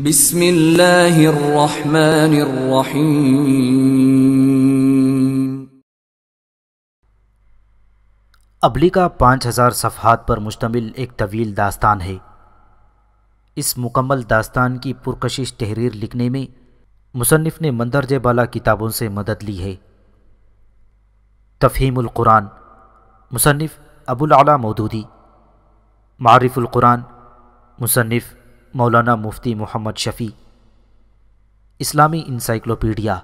بسم الله الرحمن الرحيم अबली का पाँच हज़ार सफहत पर मुश्तमिल एक तवील दास्तान है इस मुकम्मल दास्तान की पुरकशिश तहरीर लिखने में मुसनफ़ ने मंदरज बाला किताबों से मदद ली है तफ़हीमुल कुरान मुसनफ़ अबुल अला मौदूदी मारिफुल कुरान मुसनफ़ मौलाना मुफ्ती मोहम्मद शफ़ी इस्लामी इंसाइक्लोपीडिया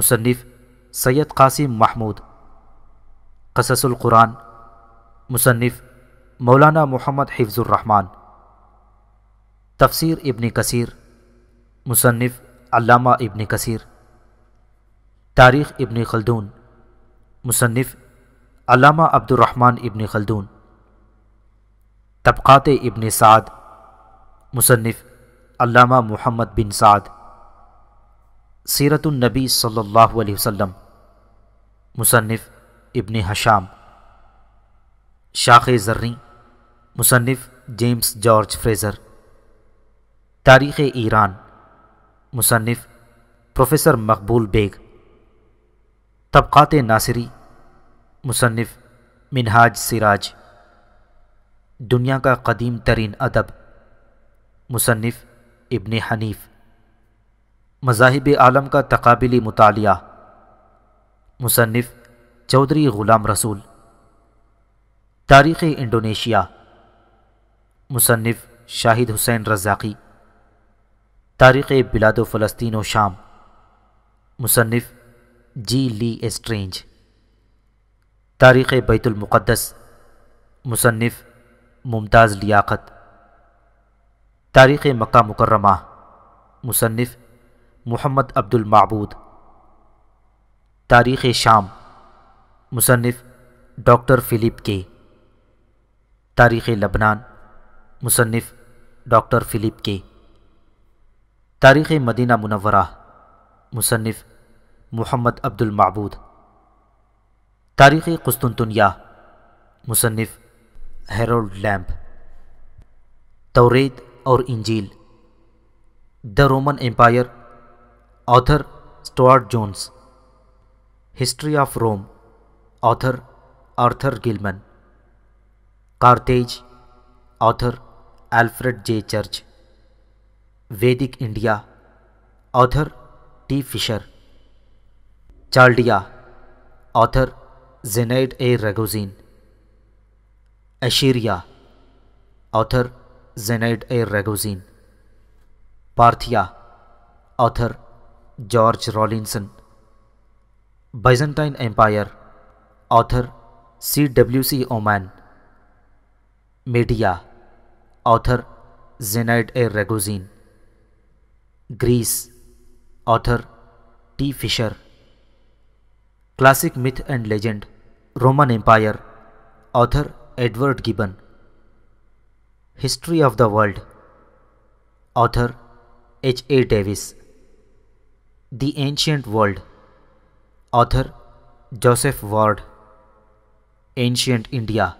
मुसनफ़ सैयद कासिम महमूद कुरान मुसनफ़ मौलाना मोहम्मद हिफ्ज़ुर्रहमान तफसर इबन कसीर मुसनफ़ इबन कसर कसीर तारीख़ इबन खलदून मुसनफ़ अब्दुलरहमान इबन खलदून तबक़ात इबन साद मुसनफ़ अलामा मोहम्मद बिन साद सीरतुलनबी सल्ला वसम मुसनफ़ इबन हशाम शाख जर्री मुसनफ़ जेम्स जॉर्ज फ्रेज़र तारीख़ ईरान मुसनफ़ प्रोफेसर मकबूल बेग तबक़ात नासरी मुसनफ़ मिनहाज सिराज दुनिया का कदीम तरीन अदब मुसनफ़ इबन हनीफ़ मजाहिब आलम का तकबली मुताल मुसनफ़ चौधरी ग़ुलाम रसूल तारीख़ इंडोनेशिया मुसनफ़ शाहिद हुसैन रज़ाकी तारीख़ बिलादो फ़लस्तीन शाम मुसनफ़ जी ली एस्ट्रेंज तारीख़ बैतुलमक़दस मुसनफ़ मुमताज़ लियाक़त तारीख़ मक्का मुकरमा मुसनफ़ मोहम्मद अब्दुलमाबूद तारीख़ शाम मुसनफ़ डॉक्टर फ़िलिप के तारीख़ लबनान मुसनफ़ डॉक्टर फ़िलिप के तारीख़ मदीना मुनवरा मुसनफ़ मोहम्मद अब्दुलमाबूद तारीख़ कुस्तुनतुनिया मुसनफ़ हेरोल्ड लैम्प तोरेद और इंजील the Roman empire author Stuart Jones history of Rome author Arthur Gilman Carthage author Alfred J Church Vedic India author T Fisher Chaldea author Zenaide A Ragozin Assyria author Zenaide A Ragozin Parthia author George Rawlinson Byzantine empire author C W C Oman Media author Zenaide A Ragozin Greece author T Fisher classic myth and legend Roman empire author Edward Gibbon History of the World Author H. A. Davis The Ancient World Author Joseph Ward Ancient India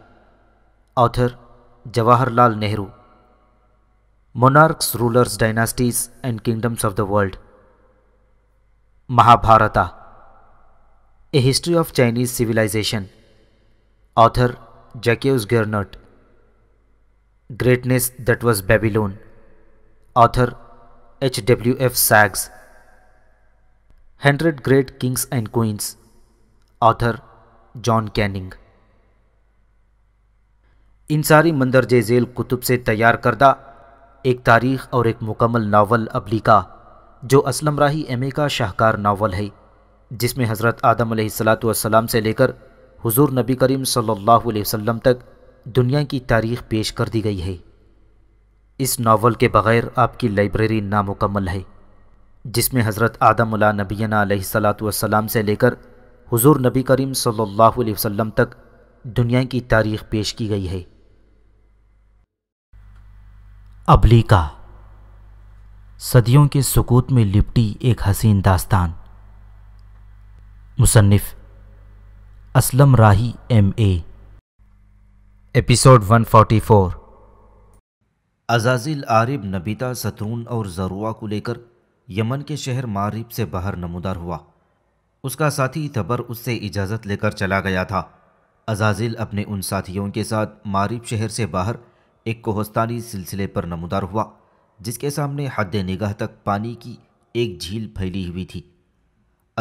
Author Jawaharlal Nehru Monarchs, Rulers, Dynasties and Kingdoms of the World Mahabharata A History of Chinese Civilization Author Jacques Gernot Greatness That Was Babylon, author H. W. F. Saggs hundred Great Kings and Queens, author John Canning इन सारी मंदरज झेल कुतुब से तैयार करदा एक तारीख और एक मुकम्मल नावल अबलिका जो असलम राही एम का शाहकार नावल है जिसमें हज़रत आदम सलाम से लेकर हुजूर नबी करीम सल्लल्लाहु अलैहि वसल्लम तक दुनिया की तारीख पेश कर दी गई है इस नावल के बग़ैर आपकी लाइब्रेरी नामुकम्मल है जिसमें हज़रत आदमुला नबीना सलाम से लेकर हुजूर नबी करीम सल्लल्लाहु अलैहि वसल्लम तक दुनिया की तारीख पेश की गई है अबलीका सदियों के सुकूत में लिपटी एक हसीन दास्तान मुसन्फ़ Aslam Rahi M A episode 144 अजाजिल आरिब नबीता सतरून और जरुआ को लेकर यमन के शहर मारिब से बाहर नमोदार हुआ उसका साथी तबर उससे इजाज़त लेकर चला गया था अजाजिल अपने उन साथियों के साथ मारिब शहर से बाहर एक कोहस्तानी सिलसिले पर नमोदार हुआ जिसके सामने हद निगाह तक पानी की एक झील फैली हुई थी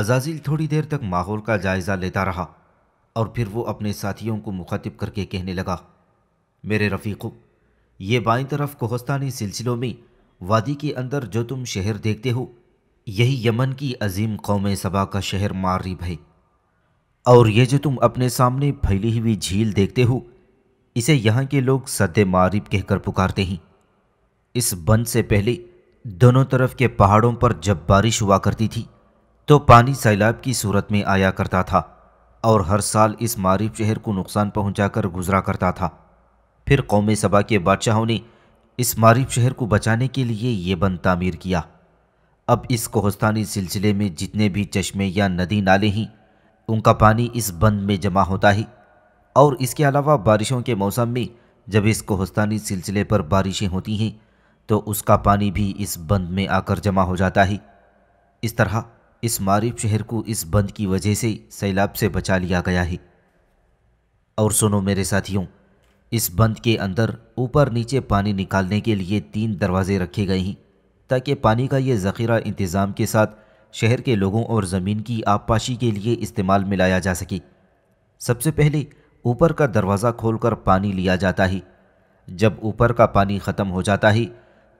अजाजिल थोड़ी देर तक माहौल का जायज़ा लेता रहा और फिर वो अपने साथियों को मुखातिब करके कहने लगा मेरे रफ़ीक़ो ये बाई तरफ कोहस्तानी सिलसिलों में वादी के अंदर जो तुम शहर देखते हो यही यमन की अजीम कौम सबा का शहर मारिब है और ये जो तुम अपने सामने फैली हुई झील देखते हो इसे यहाँ के लोग सद मारिब कहकर पुकारते हैं इस बंद से पहले दोनों तरफ के पहाड़ों पर जब बारिश हुआ करती थी तो पानी सैलाब की सूरत में आया करता था और हर साल इस मारिफ शहर को नुकसान पहुंचाकर गुजरा करता था फिर कौम सभा के बादशाहों ने इस मारिफ शहर को बचाने के लिए ये बंद तामीर किया अब इस कोहस्तानी सिलसिले में जितने भी चश्मे या नदी नाले हैं उनका पानी इस बंद में जमा होता है और इसके अलावा बारिशों के मौसम में जब इस कोहस्तानी सिलसिले पर बारिशें होती हैं तो उसका पानी भी इस बंद में आकर जमा हो जाता है इस तरह इस मारिब शहर को इस बंद की वजह से सैलाब से बचा लिया गया है और सुनो मेरे साथियों इस बंद के अंदर ऊपर नीचे पानी निकालने के लिए तीन दरवाजे रखे गए हैं ताकि पानी का ये ज़ख़ीरा इंतज़ाम के साथ शहर के लोगों और ज़मीन की आबपाशी के लिए इस्तेमाल में लाया जा सके सबसे पहले ऊपर का दरवाज़ा खोलकर पानी लिया जाता है जब ऊपर का पानी ख़त्म हो जाता है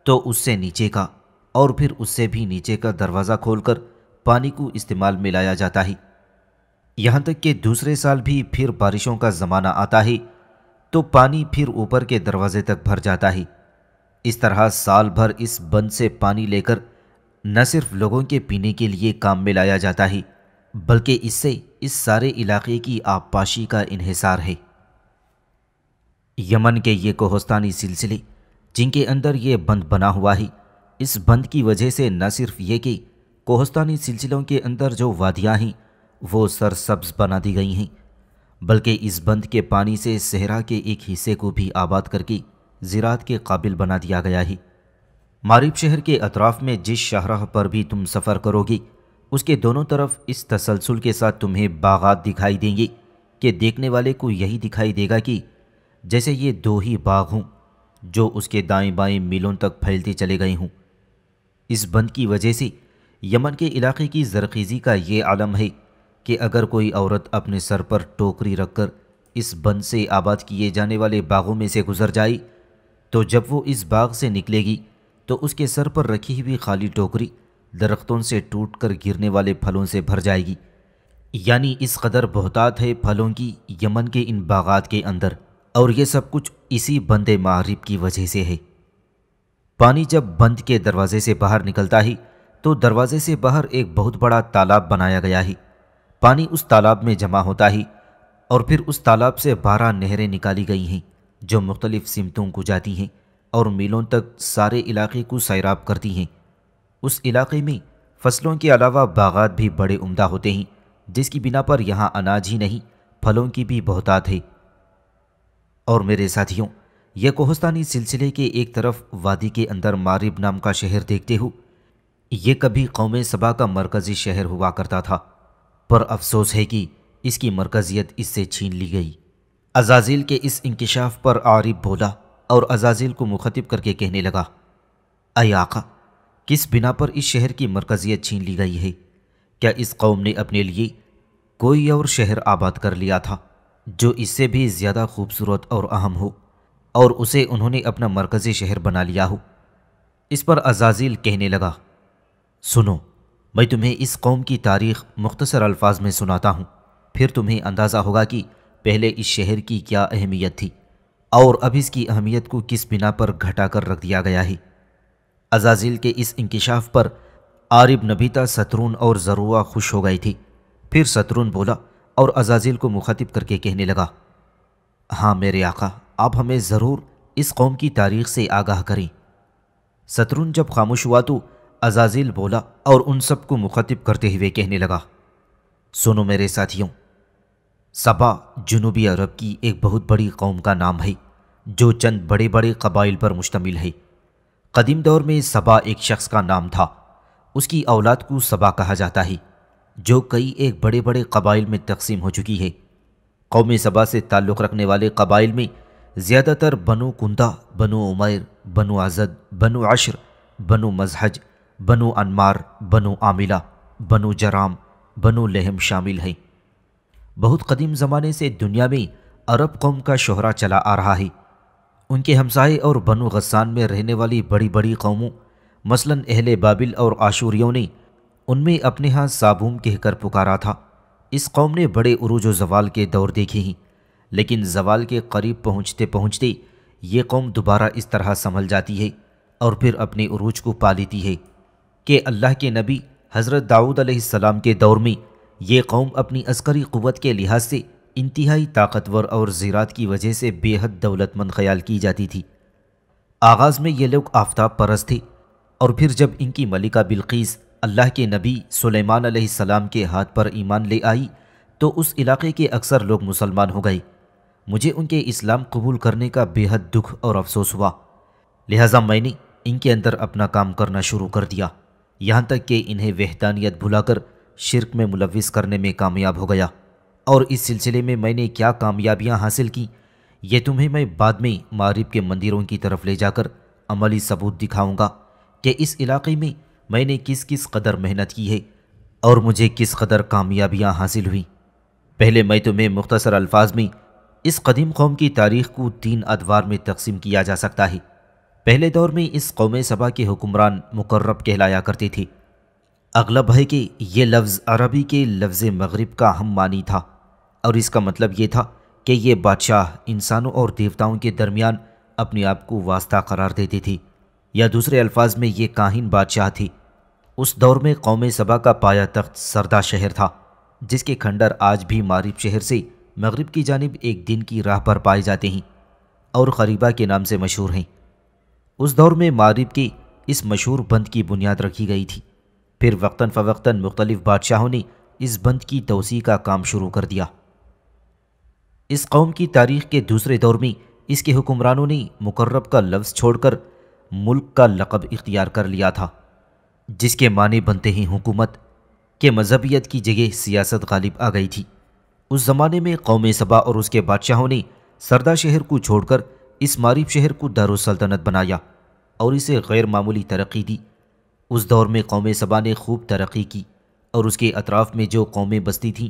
तो उससे नीचे का और फिर उससे भी नीचे का दरवाज़ा खोलकर पानी को इस्तेमाल में लाया जाता है यहाँ तक कि दूसरे साल भी फिर बारिशों का ज़माना आता है तो पानी फिर ऊपर के दरवाजे तक भर जाता है इस तरह साल भर इस बंद से पानी लेकर न सिर्फ लोगों के पीने के लिए काम में लाया जाता है बल्कि इससे इस सारे इलाके की आबपाशी का इहिसार है यमन के ये कोहस्तानी सिलसिले जिनके अंदर ये बंद बना हुआ है इस बंद की वजह से न सिर्फ ये कि कोहस्तानी सिलसिलों के अंदर जो वादियाँ हैं वो सरसब्ज बना दी गई हैं बल्कि इस बंद के पानी से सहरा के एक हिस्से को भी आबाद करके ज़रात के काबिल बना दिया गया है मारिब शहर के अतराफ़ में जिस शाहराह पर भी तुम सफ़र करोगे उसके दोनों तरफ इस तसलसल के साथ तुम्हें बागात दिखाई देंगे कि देखने वाले को यही दिखाई देगा कि जैसे ये दो ही बाग हों जो उसके दाएं बाएं मीलों तक फैलते चले गए हों इस बंद की वजह से यमन के इलाके की जरखीज़ी का ये आलम है कि अगर कोई औरत अपने सर पर टोकरी रखकर इस बन से आबाद किए जाने वाले बागों में से गुजर जाए तो जब वो इस बाग से निकलेगी तो उसके सर पर रखी हुई खाली टोकरी दरख्तों से टूट कर गिरने वाले फलों से भर जाएगी यानी इस कदर बहुतात है फलों की यमन के इन बागात के अंदर और ये सब कुछ इसी बंद मारिब की वजह से है पानी जब बंद के दरवाजे से बाहर निकलता ही तो दरवाजे से बाहर एक बहुत बड़ा तालाब बनाया गया ही पानी उस तालाब में जमा होता ही और फिर उस तालाब से बारह नहरें निकाली गई हैं जो मुख्तलिफ़ सिमतों को जाती हैं और मीलों तक सारे इलाके को सैराब करती हैं उस इलाके में फसलों के अलावा बागात भी बड़े उम्दा होते हैं जिसकी बिना पर यहाँ अनाज ही नहीं फलों की भी बहुतात है और मेरे साथियों यह कोहस्तानी सिलसिले के एक तरफ वादी के अंदर मारिब नाम का शहर देखते हो ये कभी कौम सबा का मरकज़ी शहर हुआ करता था पर अफसोस है कि इसकी मरकज़ियत इससे छीन ली गई अजाजिल के इस इंकशाफ पर आरिफ बोला और अजाजिल को मुखातिब करके कहने लगा अयाका किस बिना पर इस शहर की मरकज़ियत छीन ली गई है क्या इस कौम ने अपने लिए कोई और शहर आबाद कर लिया था जो इससे भी ज़्यादा खूबसूरत और अहम हो और उसे उन्होंने अपना मरकज़ी शहर बना लिया हो इस पर अजाजिल कहने लगा सुनो मैं तुम्हें इस कौम की तारीख मुख्तसर अल्फाज में सुनाता हूँ फिर तुम्हें अंदाज़ा होगा कि पहले इस शहर की क्या अहमियत थी और अब इसकी अहमियत को किस बिना पर घटा कर रख दिया गया है अजाजिल के इस इंकशाफ पर आरिब नबीता सतरून और ज़रुआ खुश हो गई थी फिर सतरून बोला और अजाजिल को मुखातिब करके कहने लगा हाँ मेरे आका आप हमें ज़रूर इस कौम की तारीख से आगाह करें सतरून जब खामोश हुआ तो अजाजील बोला और उन सबको मुखातिब करते हुए कहने लगा सुनो मेरे साथियों सबा जुनूबी अरब की एक बहुत बड़ी कौम का नाम है जो चंद बड़े बड़े कबाइल पर मुश्तमिल है कदीम दौर में सबा एक शख्स का नाम था उसकी औलाद को सबा कहा जाता है जो कई एक बड़े बड़े कबाइल में तकसीम हो चुकी है कौम सबा से ताल्लुक़ रखने वाले कबाइल में ज़्यादातर बनो कुंदा बनो उमैर बनो आज़द बनो अशर बनो मजहज बनु अनमार बनु आमिला बनु जराम बनु लहम शामिल हैं बहुत कदीम ज़माने से दुनिया में अरब कौम का शहरा चला आ रहा है उनके हमसाए और बनु गसान में रहने वाली बड़ी बड़ी कौमों मसलन अहल बाबिल और आशूरियों ने उनमें अपने यहाँ साबूम कहकर पुकारा था इस कौम ने बड़े उरूज जवाल के दौर देखे हैं लेकिन जवाल के करीब पहुँचते पहुँचते ये कौम दोबारा इस तरह संभल जाती है और फिर अपने अरूज को पा लेती है कि अल्लाह के नबी हज़रत दाऊद अलैहिस्सलाम के दौर में ये कौम अपनी अस्करी क़वत के लिहाज से इंतहाई ताकतवर और ज़रात की वजह से बेहद दौलतमंद ख्याल की जाती थी आगाज़ में ये लोग आफ्ताब परस्त थे और फिर जब इनकी मलिका बिल्कीस अल्लाह के नबी सुलेमान अलैहिस्सलाम के हाथ पर ईमान ले आई तो उस इलाके के अक्सर लोग मुसलमान हो गए मुझे उनके इस्लाम कबूल करने का बेहद दुख और अफसोस हुआ लिहाजा मैंने इनके अंदर अपना काम करना शुरू कर दिया यहाँ तक कि इन्हें वहदानियत भुलाकर शिरक में मुलविस करने में कामयाब हो गया और इस सिलसिले में मैंने क्या कामयाबियाँ हासिल की ये तुम्हें मैं बाद में मारिब के मंदिरों की तरफ ले जाकर अमली सबूत दिखाऊँगा कि इस इलाके में मैंने किस किस कदर मेहनत की है और मुझे किस कदर कामयाबियाँ हासिल हुई पहले मैं तुम्हें मुख्तसर अल्फाज में इस कदीम कौम की तारीख को तीन अदवार में तकसीम किया जा सकता है पहले दौर में इस कौम सभा के हुक्मरान मुकर्रब कहलाया करती थी अगलब है कि यह लफ्ज़ अरबी के लफ्ज़ मगरब का हम मानी था और इसका मतलब ये था कि यह बादशाह इंसानों और देवताओं के दरमियान अपने आप को वास्ता करार देती थी या दूसरे अल्फाज में ये काहिन बादशाह थी उस दौर में कौम सभा का पाया तख्त सरदा शहर था जिसके खंडर आज भी मारिब शहर से मगरब की जानब एक दिन की राह पर पाए जाते हैं और खरीबा के नाम से मशहूर हैं उस दौर में मारिब के इस मशहूर बंद की बुनियाद रखी गई थी फिर वक्ता फ़वक्ता मुख्तलिफ बादशाहों ने इस बंद की तोसी का काम शुरू कर दिया इस कौम की तारीख के दूसरे दौर में इसके हुक्मरानों ने मुकर्रब का लफ्ज़ छोड़कर मुल्क का लकब इख्तियार कर लिया था जिसके माने बनते ही हुकूमत के मजहबियत की जगह सियासत गालिब आ गई थी उस ज़माने में कौम सभा और उसके बादशाहों ने सरदा शहर को छोड़कर इस मारिब शहर को दारुसल्तनत बनाया और इसे गैर मामूली तरक्की दी उस दौर में कौम सबा ने खूब तरक्की की और उसके अतराफ़ में जो कौमें बस्ती थीं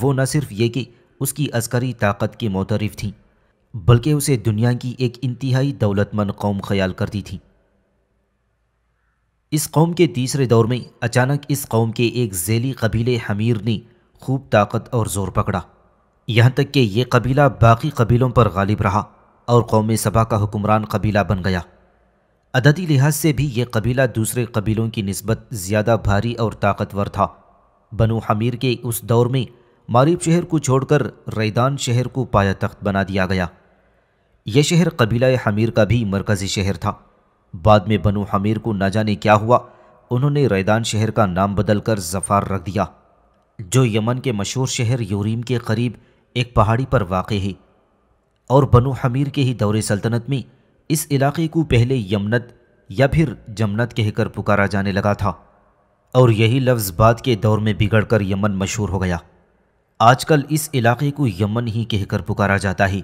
वो न सिर्फ ये कि उसकी अस्करी ताकत के मोतरफ थीं बल्कि उसे दुनिया की एक इंतहाई दौलतमंद कौम ख्याल करती थी इस कौम के तीसरे दौर में अचानक इस कौम के एक झेली कबीले हमीर ने खूब ताकत और ज़ोर पकड़ा यहाँ तक कि ये कबीला बाकी कबीलों पर गालिब रहा और कौमी सभा का हुक्मरान कबीला बन गया अददी लिहाज से भी ये कबीला दूसरे कबीलों की नस्बत ज़्यादा भारी और ताकतवर था बनु हमीर के उस दौर में मारिब शहर को छोड़कर रैदान शहर को पाया तख्त बना दिया गया यह शहर कबीला हमीर का भी मरकज़ी शहर था बाद में बनु हमीर को ना जाने क्या हुआ उन्होंने रैदान शहर का नाम बदलकर जफ़ार रख दिया जो यमन के मशहूर शहर यूरीम के करीब एक पहाड़ी पर वाक़ है और बनु हमीर के ही दौरे सल्तनत में इस इलाके को पहले यमनत या फिर जमनत कहकर पुकारा जाने लगा था और यही लफ्ज़ बाद के दौर में बिगड़कर यमन मशहूर हो गया आजकल इस इलाके को यमन ही कहकर पुकारा जाता है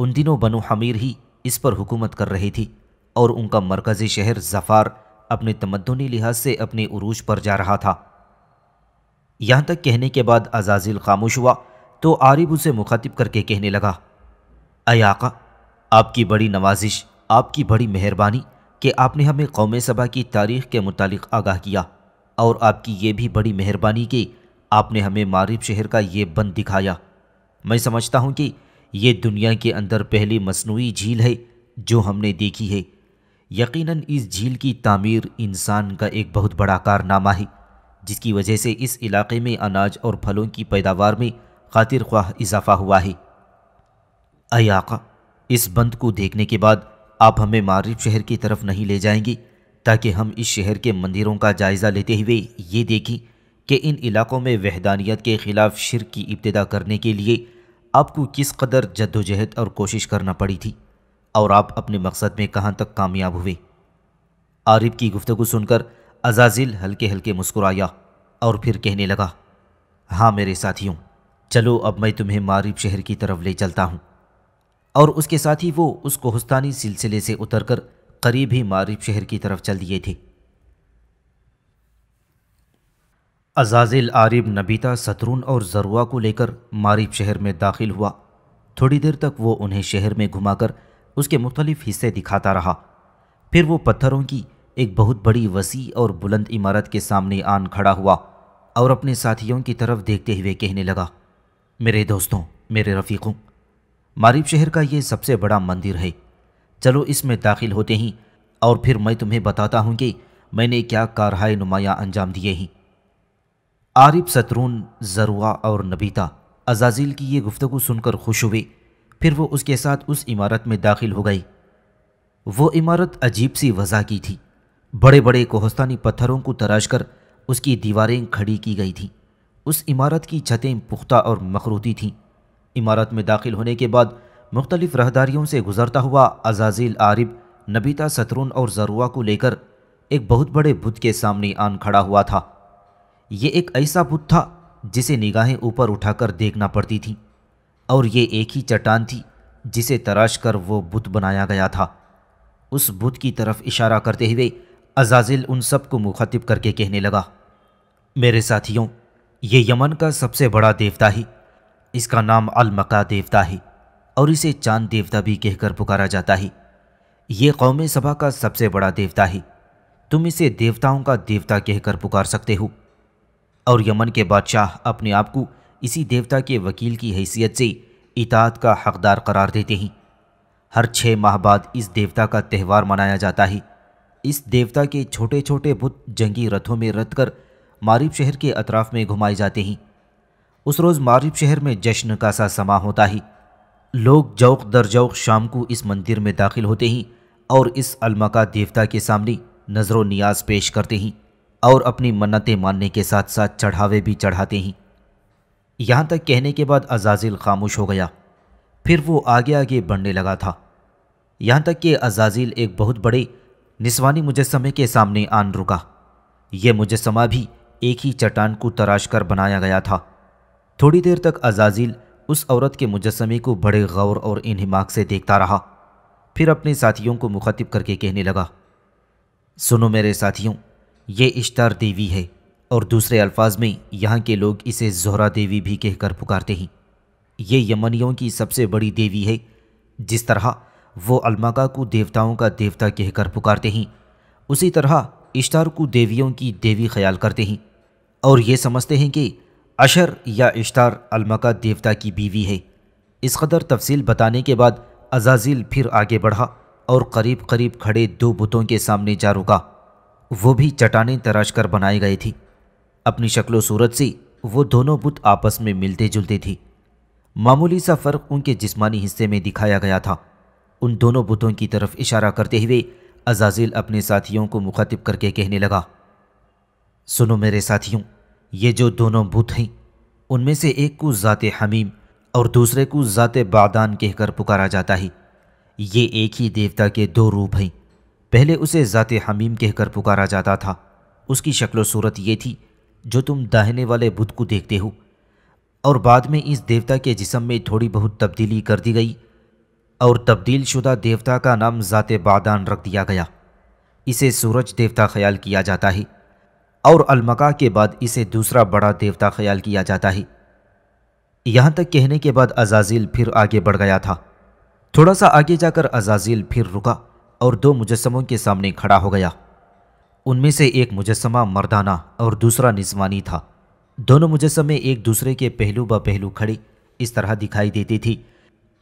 उन दिनों बनु हमीर ही इस पर हुकूमत कर रही थी और उनका मरकज़ी शहर जफ़ार अपने तमद्दनी लिहाज से अपने उरूज पर जा रहा था यहाँ तक कहने के बाद अजाजिल खामोश हुआ तो आरिब उसे मुखातिब करके कहने लगा अय आका आपकी बड़ी नवाजिश आपकी बड़ी मेहरबानी कि आपने हमें कौम सभा की तारीख के मुतालिक आगाह किया और आपकी ये भी बड़ी मेहरबानी कि आपने हमें मारिब शहर का ये बंद दिखाया मैं समझता हूँ कि ये दुनिया के अंदर पहली मसनू झील है जो हमने देखी है यकीनन इस झील की तामीर इंसान का एक बहुत बड़ा कारनामा है जिसकी वजह से इस इलाके में अनाज और फलों की पैदावार में खातिर ख्वाह इजाफा हुआ है अयाका इस बंद को देखने के बाद आप हमें मारिफ शहर की तरफ नहीं ले जाएंगी ताकि हम इस शहर के मंदिरों का जायज़ा लेते हुए ये देखें कि इन इलाक़ों में वहदानियत के ख़िलाफ़ शिर की इब्तदा करने के लिए आपको किस कदर जद्दोजहद और कोशिश करना पड़ी थी और आप अपने मकसद में कहाँ तक कामयाब हुए आरिफ की गुफ्तु सुनकर अजाजिल हल्के हल्के मुस्कुराया और फिर कहने लगा हाँ मेरे साथियों चलो अब मैं तुम्हें मारिफ शहर की तरफ ले चलता हूँ और उसके साथ ही वो उस कोहस्तानी सिलसिले से उतरकर करीब ही मारिब शहर की तरफ चल दिए थे अजाजिल आरिब नबीता सतरून और जरुआ को लेकर मारिब शहर में दाखिल हुआ थोड़ी देर तक वो उन्हें शहर में घुमाकर उसके मुख्तलिफ हिस्से दिखाता रहा फिर वो पत्थरों की एक बहुत बड़ी वसी और बुलंद इमारत के सामने आन खड़ा हुआ और अपने साथियों की तरफ देखते हुए कहने लगा मेरे दोस्तों मेरे रफ़ीक़ों मारिब शहर का ये सबसे बड़ा मंदिर है चलो इसमें दाखिल होते ही और फिर मैं तुम्हें बताता हूँ कि मैंने क्या कारहाय नुमाया अंजाम दिए हैं आरिफ सतरून जरुआ और नबीता अजाजील की ये गुफ्तु सुनकर खुश हुए फिर वो उसके साथ उस इमारत में दाखिल हो गई वो इमारत अजीब सी वजह की थी बड़े बड़े कोहस्तानी पत्थरों को तराश कर उसकी दीवारें खड़ी की गई थीं उस इमारत की छतें पुख्ता और मखरूती थीं इमारत में दाखिल होने के बाद मुख्तलिफ रहदारियों से गुजरता हुआ अजाजील आरिब नबीता सतरून और जरुआ को लेकर एक बहुत बड़े बुत के सामने आन खड़ा हुआ था ये एक ऐसा बुत था जिसे निगाहें ऊपर उठाकर देखना पड़ती थीं और ये एक ही चट्टान थी जिसे तराश कर वो बुत बनाया गया था उस बुत की तरफ इशारा करते हुए अजाजिल उन सब को करके कहने लगा मेरे साथियों ये यमन का सबसे बड़ा देवता ही इसका नाम अलमका देवता ही और इसे चांद देवता भी कहकर पुकारा जाता है ये कौम सभा का सबसे बड़ा देवता ही तुम इसे देवताओं का देवता कहकर पुकार सकते हो और यमन के बादशाह अपने आप को इसी देवता के वकील की हैसियत से इताद का हकदार करार देते हैं हर छः माह बाद इस देवता का त्यौहार मनाया जाता है इस देवता के छोटे छोटे बुत जंगी रथों में रथ कर मारिब शहर के अतराफ में घुमाए जाते हैं उस रोज़ मारिब शहर में जश्न का सा समा होता ही लोग जौक दर जौक शाम को इस मंदिर में दाखिल होते ही और इस अलमका देवता के सामने नजर नियाज पेश करते ही और अपनी मन्नतें मानने के साथ साथ चढ़ावे भी चढ़ाते ही यहाँ तक कहने के बाद अजाजिल खामोश हो गया फिर वो आगे आगे बढ़ने लगा था यहाँ तक कि अजाजिल एक बहुत बड़े निस्वानी मुजस्मे के सामने आन रुका यह मुजस्मा भी एक ही चट्टान को तराश कर बनाया गया था थोड़ी देर तक अजाजील उस औरत के मुजस्मे को बड़े गौर और इनहिमाक से देखता रहा फिर अपने साथियों को मुखातिब करके कहने लगा सुनो मेरे साथियों ये इश्तार देवी है और दूसरे अल्फाज में यहाँ के लोग इसे जोहरा देवी भी कहकर पुकारते हैं ये यमनियों की सबसे बड़ी देवी है जिस तरह वो अलमाका को देवताओं का देवता कहकर पुकारते हैं उसी तरह इश्तार को देवियों की देवी ख्याल करते हैं और ये समझते हैं कि अशर या इश्तार अलमका देवता की बीवी है इस कदर तफसील बताने के बाद अजाजिल फिर आगे बढ़ा और करीब करीब खड़े दो बुतों के सामने जा रुका वो भी चटाने तराश कर बनाई गई थी अपनी शक्लो सूरत से वो दोनों बुत आपस में मिलते जुलते थी मामूली सा फ़र्क उनके जिस्मानी हिस्से में दिखाया गया था उन दोनों बुतों की तरफ इशारा करते हुए अजाजिल अपने साथियों को मुखातिब करके कहने लगा सुनो मेरे साथियों ये जो दोनों बुत हैं उनमें से एक को ज़ात हमीम और दूसरे को ज़ात बादान कहकर पुकारा जाता है ये एक ही देवता के दो रूप हैं पहले उसे ज़ात हमीम कहकर पुकारा जाता था उसकी शक्ल सूरत ये थी जो तुम दाहिने वाले बुत को देखते हो और बाद में इस देवता के जिसम में थोड़ी बहुत तब्दीली कर दी गई और तब्दील शुदा देवता का नाम ज़ात बादान रख दिया गया इसे सूरज देवता ख्याल किया जाता है और अलमका के बाद इसे दूसरा बड़ा देवता ख्याल किया जाता है यहाँ तक कहने के बाद अजाजील फिर आगे बढ़ गया था थोड़ा सा आगे जाकर अजाजील फिर रुका और दो मुजस्मों के सामने खड़ा हो गया उनमें से एक मुजस्मा मर्दाना और दूसरा निस्वानी था दोनों मुजस्मे एक दूसरे के पहलू ब पहलू खड़े इस तरह दिखाई देती थी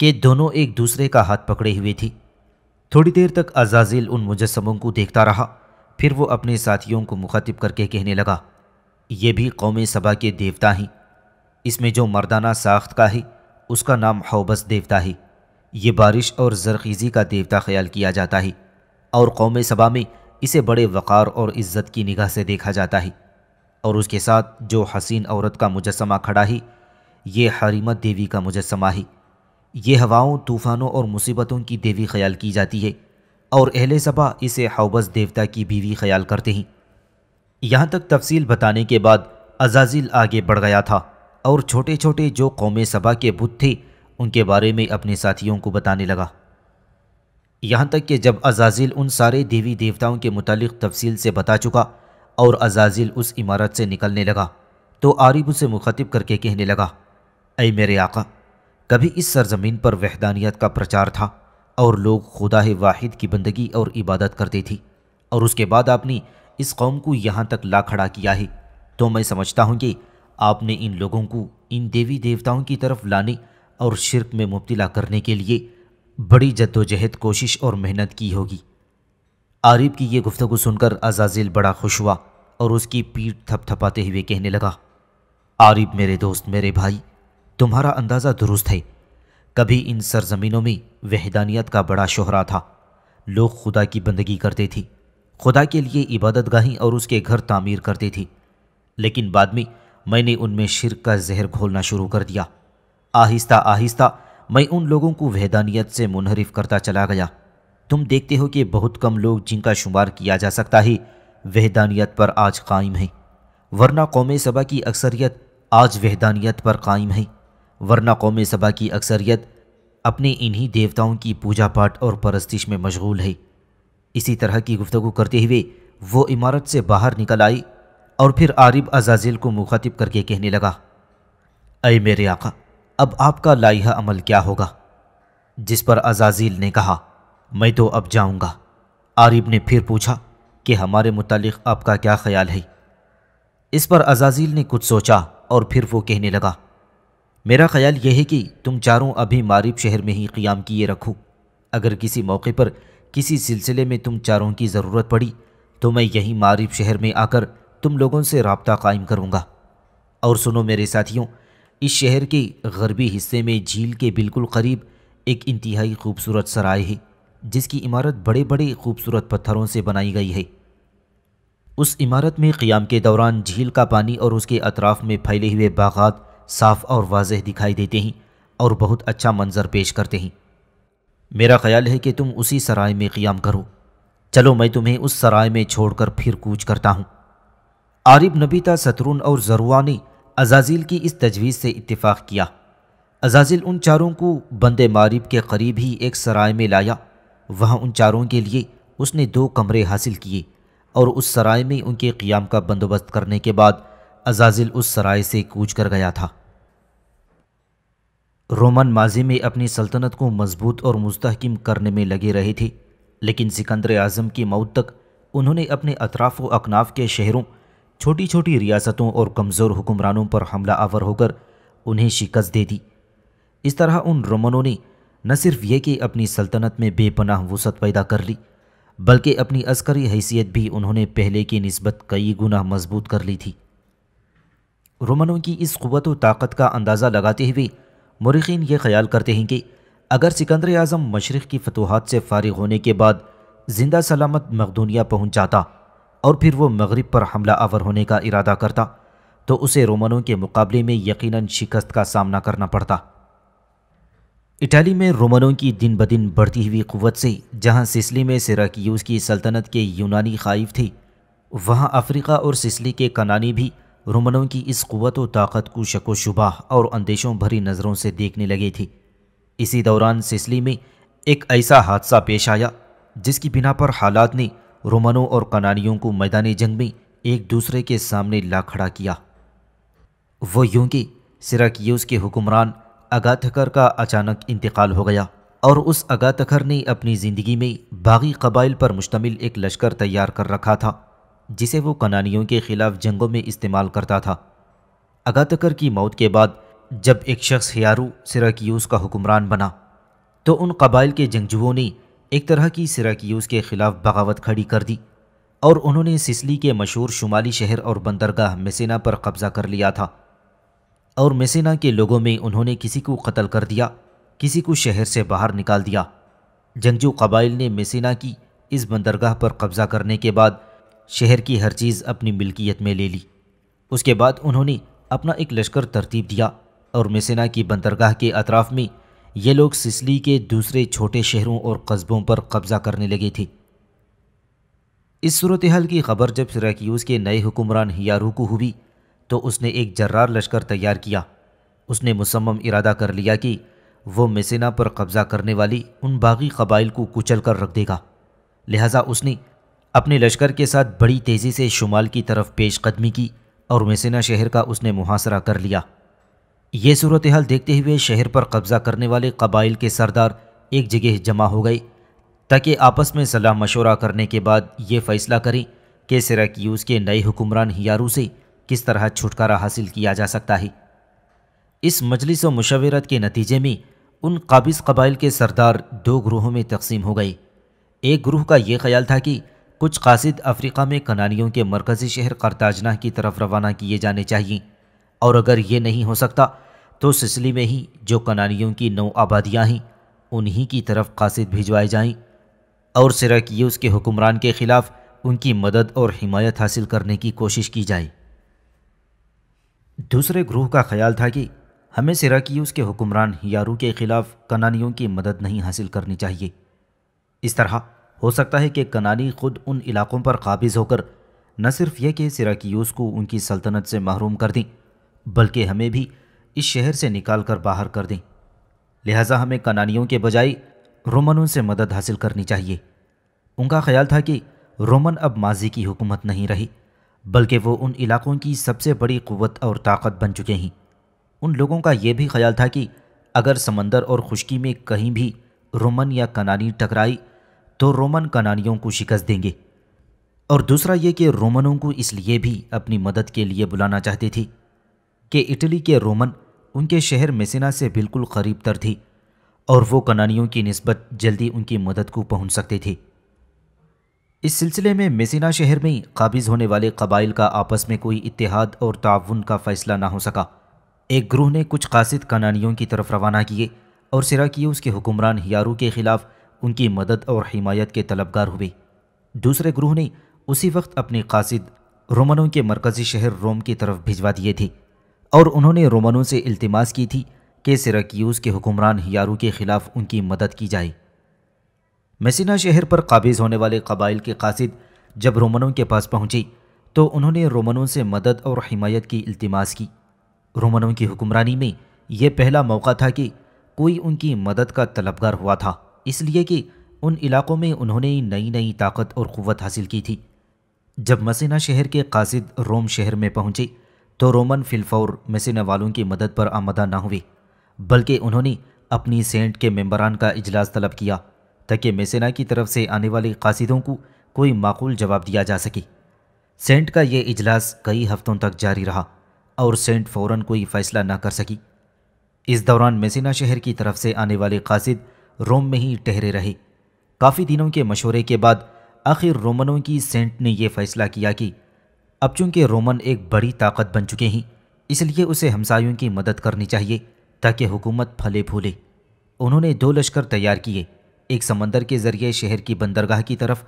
कि दोनों एक दूसरे का हाथ पकड़े हुए थी थोड़ी देर तक अजाजिल उन मुजस्मों को देखता रहा फिर वो अपने साथियों को मुखातिब करके कहने लगा ये भी कौम सभा के देवता हैं इसमें जो मर्दाना साख्त का है उसका नाम हौबस देवता है ये बारिश और जरखीज़ी का देवता ख्याल किया जाता है और कौम सभा में इसे बड़े वक़ार और इज़्ज़त की निगाह से देखा जाता है और उसके साथ जो हसीन औरत का मुजस्मा खड़ा है ये हरीमत देवी का मुजस्मा है ये हवाओं तूफ़ानों और मुसीबतों की देवी ख्याल की जाती है और अहल सबा इसे हौबस देवता की बीवी ख्याल करते हैं यहाँ तक तफसील बताने के बाद अजाजिल आगे बढ़ गया था और छोटे छोटे जो कौम सभा के बुत थे उनके बारे में अपने साथियों को बताने लगा यहाँ तक कि जब अजाजिल उन सारे देवी देवताओं के मुतलिक तफसील से बता चुका और अजाजिल उस इमारत से निकलने लगा तो आरिब उसे मुखातिब करके कहने लगा अ मेरे आका कभी इस सरजमीन पर वहदानियत का प्रचार था और लोग खुदा वाहिद की बंदगी और इबादत करते थे और उसके बाद आपने इस कौम को यहाँ तक ला खड़ा किया है तो मैं समझता हूँ कि आपने इन लोगों को इन देवी देवताओं की तरफ लाने और शिरक में मुबतला करने के लिए बड़ी जद्दोजहद कोशिश और मेहनत की होगी आरिफ की ये गुफ्तगु सुनकर अजाजिल बड़ा खुश हुआ और उसकी पीठ थपथपाते हुए कहने लगा आरिफ मेरे दोस्त मेरे भाई तुम्हारा अंदाज़ा दुरुस्त है कभी इन सरजमीनों में वहदानियत का बड़ा शोहरा था लोग खुदा की बंदगी करते थे खुदा के लिए इबादत गाहें और उसके घर तामीर करते थे लेकिन बाद में मैंने उनमें शिरक का जहर घोलना शुरू कर दिया आहिस्ता आहिस्ता मैं उन लोगों को वहदानियत से मुनहरफ करता चला गया तुम देखते हो कि बहुत कम लोग जिनका शुमार किया जा सकता है वहदानियत पर आज कायम है वरना कौम सभा की अक्सरियत आज वहदानियत पर कायम है वरना कौमी सभा की अक्सरियत अपने इन्हीं देवताओं की पूजा पाठ और परस्तिश में मशगूल है इसी तरह की गुफ्तु करते हुए वो इमारत से बाहर निकल आई और फिर आरिब अजाजिल को मुखातिब करके कहने लगा अय मेरे आका अब आपका लाइहा अमल क्या होगा जिस पर अजाजील ने कहा मैं तो अब जाऊंगा आरिब ने फिर पूछा कि हमारे मुतालिक आपका क्या ख्याल है इस पर अजाजील ने कुछ सोचा और फिर वो कहने लगा मेरा ख्याल यह है कि तुम चारों अभी मारिब शहर में ही क़्याम किए रखो अगर किसी मौके पर किसी सिलसिले में तुम चारों की ज़रूरत पड़ी तो मैं यहीं मारिब शहर में आकर तुम लोगों से रबता कायम करूँगा और सुनो मेरे साथियों इस शहर के गरबी हिस्से में झील के बिल्कुल करीब एक इंतहाई खूबसूरत सराय है जिसकी इमारत बड़े बड़े खूबसूरत पत्थरों से बनाई गई है उस इमारत में क़्याम के दौरान झील का पानी और उसके अतराफ़ में फैले हुए बागात साफ और वाजह दिखाई देते हैं और बहुत अच्छा मंजर पेश करते हैं मेरा ख्याल है कि तुम उसी सराय में क्याम करो चलो मैं तुम्हें उस सराय में छोड़कर फिर कूच करता हूँ आरिब नबीता सतरून और जरुआ ने अजाजिल की इस तजवीज़ से इत्तेफाक किया अजाजिल उन चारों को बंदे मारिब के करीब ही एक सराय में लाया वहाँ उन चारों के लिए उसने दो कमरे हासिल किए और उस सराय में उनके क़ियाम का बंदोबस्त करने के बाद अजाजिल उस सराय से कूच कर गया था रोमन माजी में अपनी सल्तनत को मजबूत और मुस्तकम करने में लगे रहे थे लेकिन सिकंदर आज़म की मौत तक उन्होंने अपने अतराफ़ व अकनाफ के शहरों छोटी छोटी रियासतों और कमज़ोर हुक्मरानों पर हमला आवर होकर उन्हें शिकस्त दे दी इस तरह उन रोमनों ने न सिर्फ ये कि अपनी सल्तनत में बेपनाह वसत पैदा कर ली बल्कि अपनी अस्करी हैसियत भी उन्होंने पहले की नस्बत कई गुना मजबूत कर ली थी रोमनों की इस क़वत ताकत का अंदाज़ा लगाते हुए मरखीन ये ख्याल करते हैं कि अगर सिकंदर आज़म मशरक़ की फतूहत से फारिग होने के बाद ज़िंदा सलामत मखदूनिया पहुँच जाता और फिर वह मगरब पर हमला आवर होने का इरादा करता तो उसे रोमनों के मुकाबले में यकीन शिकस्त का सामना करना पड़ता इटाली में रोमनों की दिन ब दिन बढ़ती हुई क़वत से जहाँ सिसली में सिराक्यूज़ की सल्तनत के यूनानी खाइफ थी वहाँ अफ्रीका और सिसली के कनानी भी रोमनों की इस क़वत व ताकत को शको शुबा और अंदेशों भरी नज़रों से देखने लगे थी इसी दौरान सिसली में एक ऐसा हादसा पेश आया जिसकी बिना पर हालात ने रोमनों और कनानियों को मैदानी जंग में एक दूसरे के सामने ला खड़ा किया वो यूं कि सिराकियोस के हुक्मरान अगाथकर का अचानक इंतकाल हो गया और उस अगाथकर ने अपनी ज़िंदगी में बागी कबाइल पर मुश्तमिल एक लश्कर तैयार कर रखा था जिसे वो कनानियों के खिलाफ जंगों में इस्तेमाल करता था अगातकर की मौत के बाद जब एक शख्स हियारू सिराकीयूस का हुक्मरान बना तो उन कबाइल के जंगजुओं ने एक तरह की सिराकीयूस के खिलाफ बगावत खड़ी कर दी और उन्होंने सिसली के मशहूर शुमाली शहर और बंदरगाह मेसेना पर कब्ज़ा कर लिया था और मेसेना के लोगों में उन्होंने किसी को कत्ल कर दिया किसी को शहर से बाहर निकाल दिया जंगजू कबाइल ने मेसेना की इस बंदरगाह पर कब्ज़ा करने के बाद शहर की हर चीज़ अपनी मिल्कियत में ले ली उसके बाद उन्होंने अपना एक लश्कर तरतीब दिया और मेसेना की बंदरगाह के अतराफ़ में ये लोग सिसली के दूसरे छोटे शहरों और कस्बों पर कब्ज़ा करने लगे थे इस सूरत हाल की खबर जब सराकीूस के नए हुकुमरान हियारू को हुई तो उसने एक जर्रार लश्कर तैयार किया उसने मुसम इरादा कर लिया कि वो मेसेना पर कब्ज़ा करने वाली उन बागी कबाइल को कुचल कर रख देगा लिहाजा उसने अपने लश्कर के साथ बड़ी तेज़ी से शुमाल की तरफ पेश कदमी की और मेसेना शहर का उसने मुहासरा कर लिया ये सूरत हाल देखते हुए शहर पर कब्ज़ा करने वाले कबाइल के सरदार एक जगह जमा हो गए ताकि आपस में सलाह मशवरा करने के बाद ये फ़ैसला करें कि सिराक्यूज़ के नए हुक्मरान हियारू से किस तरह छुटकारा हासिल किया जा सकता है इस मजलिस व मशवरत के नतीजे में उन काबिज कबाइल के सरदार दो ग्रोहों में तकसीम हो गए एक ग्रोह का ये ख्याल था कि कुछ कासिद अफ्रीका में कनानियों के मरकज़ी शहर करताजना की तरफ रवाना किए जाने चाहिए और अगर ये नहीं हो सकता तो सिसली में ही जो कनानियों की नौ आबादियाँ हैं उन्हीं की तरफ कासिद भिजवाए जाएं और सिराकीयूस के हुक्मरान के ख़िलाफ़ उनकी मदद और हिमायत हासिल करने की कोशिश की जाए दूसरे ग्रोह का ख्याल था कि हमें सिराकीयूस के हुक्मरान यारू के ख़िलाफ़ कनानियों की मदद नहीं हासिल करनी चाहिए इस तरह हो सकता है कि कनानी खुद उन इलाकों पर काबिज होकर न सिर्फ यह कि सिराकीूस को उनकी सल्तनत से महरूम कर दें बल्कि हमें भी इस शहर से निकाल कर बाहर कर दें लिहाजा हमें कनानियों के बजाय रोमनों से मदद हासिल करनी चाहिए उनका ख्याल था कि रोमन अब माजी की हुकूमत नहीं रही बल्कि वो उन इलाकों की सबसे बड़ी क़वत और ताकत बन चुके हैं उन लोगों का यह भी ख्याल था कि अगर समंदर और खुशकी में कहीं भी रोमन या कनानी टकराई तो रोमन कनानियों को शिकस्त देंगे और दूसरा ये कि रोमनों को इसलिए भी अपनी मदद के लिए बुलाना चाहती थी कि इटली के रोमन उनके शहर मेसिना से बिल्कुल करीब तर थी और वो कनानियों की नस्बत जल्दी उनकी मदद को पहुंच सकती थी इस सिलसिले में मेसिना शहर में काबिज़ होने वाले कबाइल का आपस में कोई इतिहाद और ताउन का फ़ैसला ना हो सका एक ग्रोह ने कुछ कासिद कनानियों की तरफ रवाना किए और सिराकियोस उसके हुक्मरान हियारू के ख़िलाफ़ उनकी मदद और हिमायत के तलबगार हुए दूसरे ग्रोह ने उसी वक्त अपने कासिद रोमनों के मरकज़ी शहर रोम की तरफ भिजवा दिए थे और उन्होंने रोमनों से अल्तमास की थी कि सिराक्यूज़ के हुक्मरान हियारू के ख़िलाफ़ उनकी मदद की जाए मेसिना शहर पर काबिज़ होने वाले कबाइल के कासिद जब रोमनों के पास पहुँचे तो उन्होंने रोमनों से मदद और हिमायत की अल्तमास की रोमनों की हुक्मरानी में यह पहला मौका था कि कोई उनकी मदद का तलबगार हुआ था इसलिए कि उन इलाक़ों में उन्होंने नई नई ताकत और क़वत हासिल की थी जब मसीना शहर के कासिद रोम शहर में पहुँचे तो रोमन फिलफौर मसीना वालों की मदद पर आमदा ना हुए बल्कि उन्होंने अपनी सेंट के मेम्बरान का इजलास तलब किया ताकि मसीना की तरफ से आने वाले कासिदों को कोई माकूल जवाब दिया जा सके सेंट का ये इजलास कई हफ्तों तक जारी रहा और सेंट फ़ौर कोई फ़ैसला ना कर सकी इस दौरान मसीना शहर की तरफ से आने वाले कासिद रोम में ही ठहरे रहे काफ़ी दिनों के मशवरे के बाद आखिर रोमनों की सेंट ने यह फैसला किया कि अब चूंकि रोमन एक बड़ी ताकत बन चुके हैं इसलिए उसे हमसायों की मदद करनी चाहिए ताकि हुकूमत फले फूले उन्होंने दो लश्कर तैयार किए एक समंदर के ज़रिए शहर की बंदरगाह की तरफ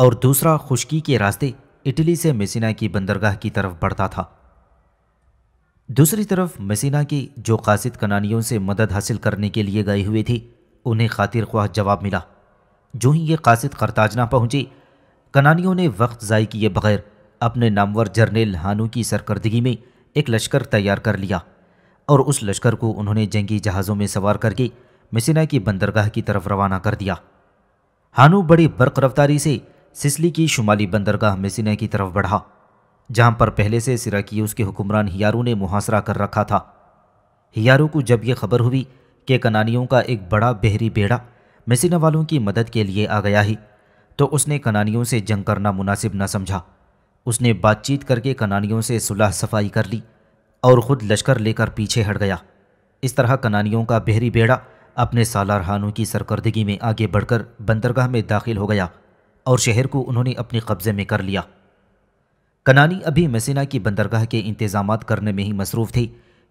और दूसरा खुश्की के रास्ते इटली से मेसिना की बंदरगाह की तरफ बढ़ता था दूसरी तरफ मेसिना की जो कासिद कनानियों से मदद हासिल करने के लिए गए हुए थी उन्हें खातिर ख्वाह जवाब मिला जो ही ये कासिद करताजना पहुंची कनानियों ने वक्त ज़ाय किए बगैर अपने नामवर जर्नेल हानू की सरकर्दगी में एक लश्कर तैयार कर लिया और उस लश्कर को उन्होंने जंगी जहाज़ों में सवार करके मिसिना की बंदरगाह की तरफ रवाना कर दिया हानू बड़ी बर्क रफ्तारी से सिसली की शुमाली बंदरगाह मिसिना की तरफ बढ़ा जहां पर पहले से सिराकी उसके हुक्मरान हियारू ने मुहासरा कर रखा था हियारू को जब यह खबर हुई कि कनानियों का एक बड़ा बहरी बेड़ा मसीना वालों की मदद के लिए आ गया ही तो उसने कनानियों से जंग करना मुनासिब न समझा उसने बातचीत करके कनानियों से सुलह सफाई कर ली और ख़ुद लश्कर लेकर पीछे हट गया इस तरह कनानियों का बहरी बेड़ा अपने सालारहानों की सरकर्दगी में आगे बढ़कर बंदरगाह में दाखिल हो गया और शहर को उन्होंने अपने कब्ज़े में कर लिया कनानी अभी मसीना की बंदरगाह के इंतज़ाम करने में ही मसरूफ़ थी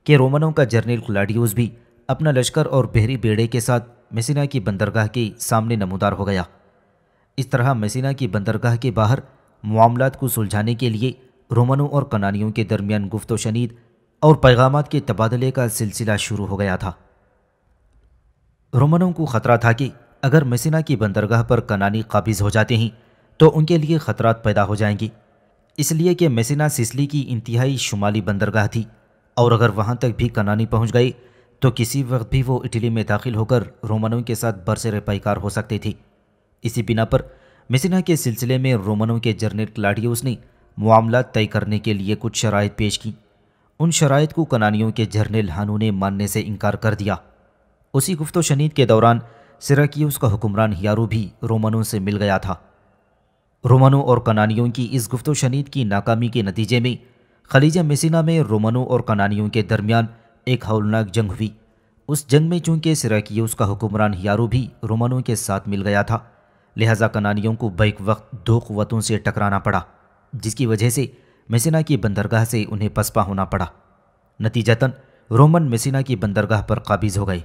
कि रोमनों का जर्नल क्लाडियोस भी अपना लश्कर और बहरी बेड़े के साथ मेसिना की बंदरगाह के सामने नमूदार हो गया इस तरह मेसिना की बंदरगाह के बाहर मामला को सुलझाने के लिए रोमनों और कनानियों के दरमियान गुफ्त शनीद और पैगाम के तबादले का सिलसिला शुरू हो गया था रोमनों को ख़तरा था कि अगर मेसिना की बंदरगाह पर कनानी काबिज हो जाते हैं तो उनके लिए ख़तरात पैदा हो जाएंगे इसलिए कि मेसिना सिसली की इंतहाई शुमाली बंदरगाह थी और अगर वहाँ तक भी कनानी पहुँच गई तो किसी वक्त भी वो इटली में दाखिल होकर रोमनों के साथ बरसर पैकार हो सकती थी इसी बिना पर मिसिना के सिलसिले में रोमनों के जर्नल क्लाडियोस ने मामला तय करने के लिए कुछ शराइ पेश की उन शराइ को कनानियों के जर्नल हानू ने मानने से इनकार कर दिया उसी गुफ्त शनीद के दौरान सिराकीस का हुक्मरान हियारू भी रोमनों से मिल गया था रोमनों और कनानियों की इस गुफ्त शनीद की नाकामी के नतीजे में खलीजा मेसिना में रोमनों और कनानियों के दरमियान एक हौलनाक जंग हुई उस जंग में चूंकि सिराकियोस का हुक्मरान यारो भी रोमनों के साथ मिल गया था लिहाजा कनानियों को बैक वक्त दो क़वतों से टकराना पड़ा जिसकी वजह से मेसिना की बंदरगाह से उन्हें पसपा होना पड़ा नतीजतन रोमन मेसिना की बंदरगाह पर काबिज हो गए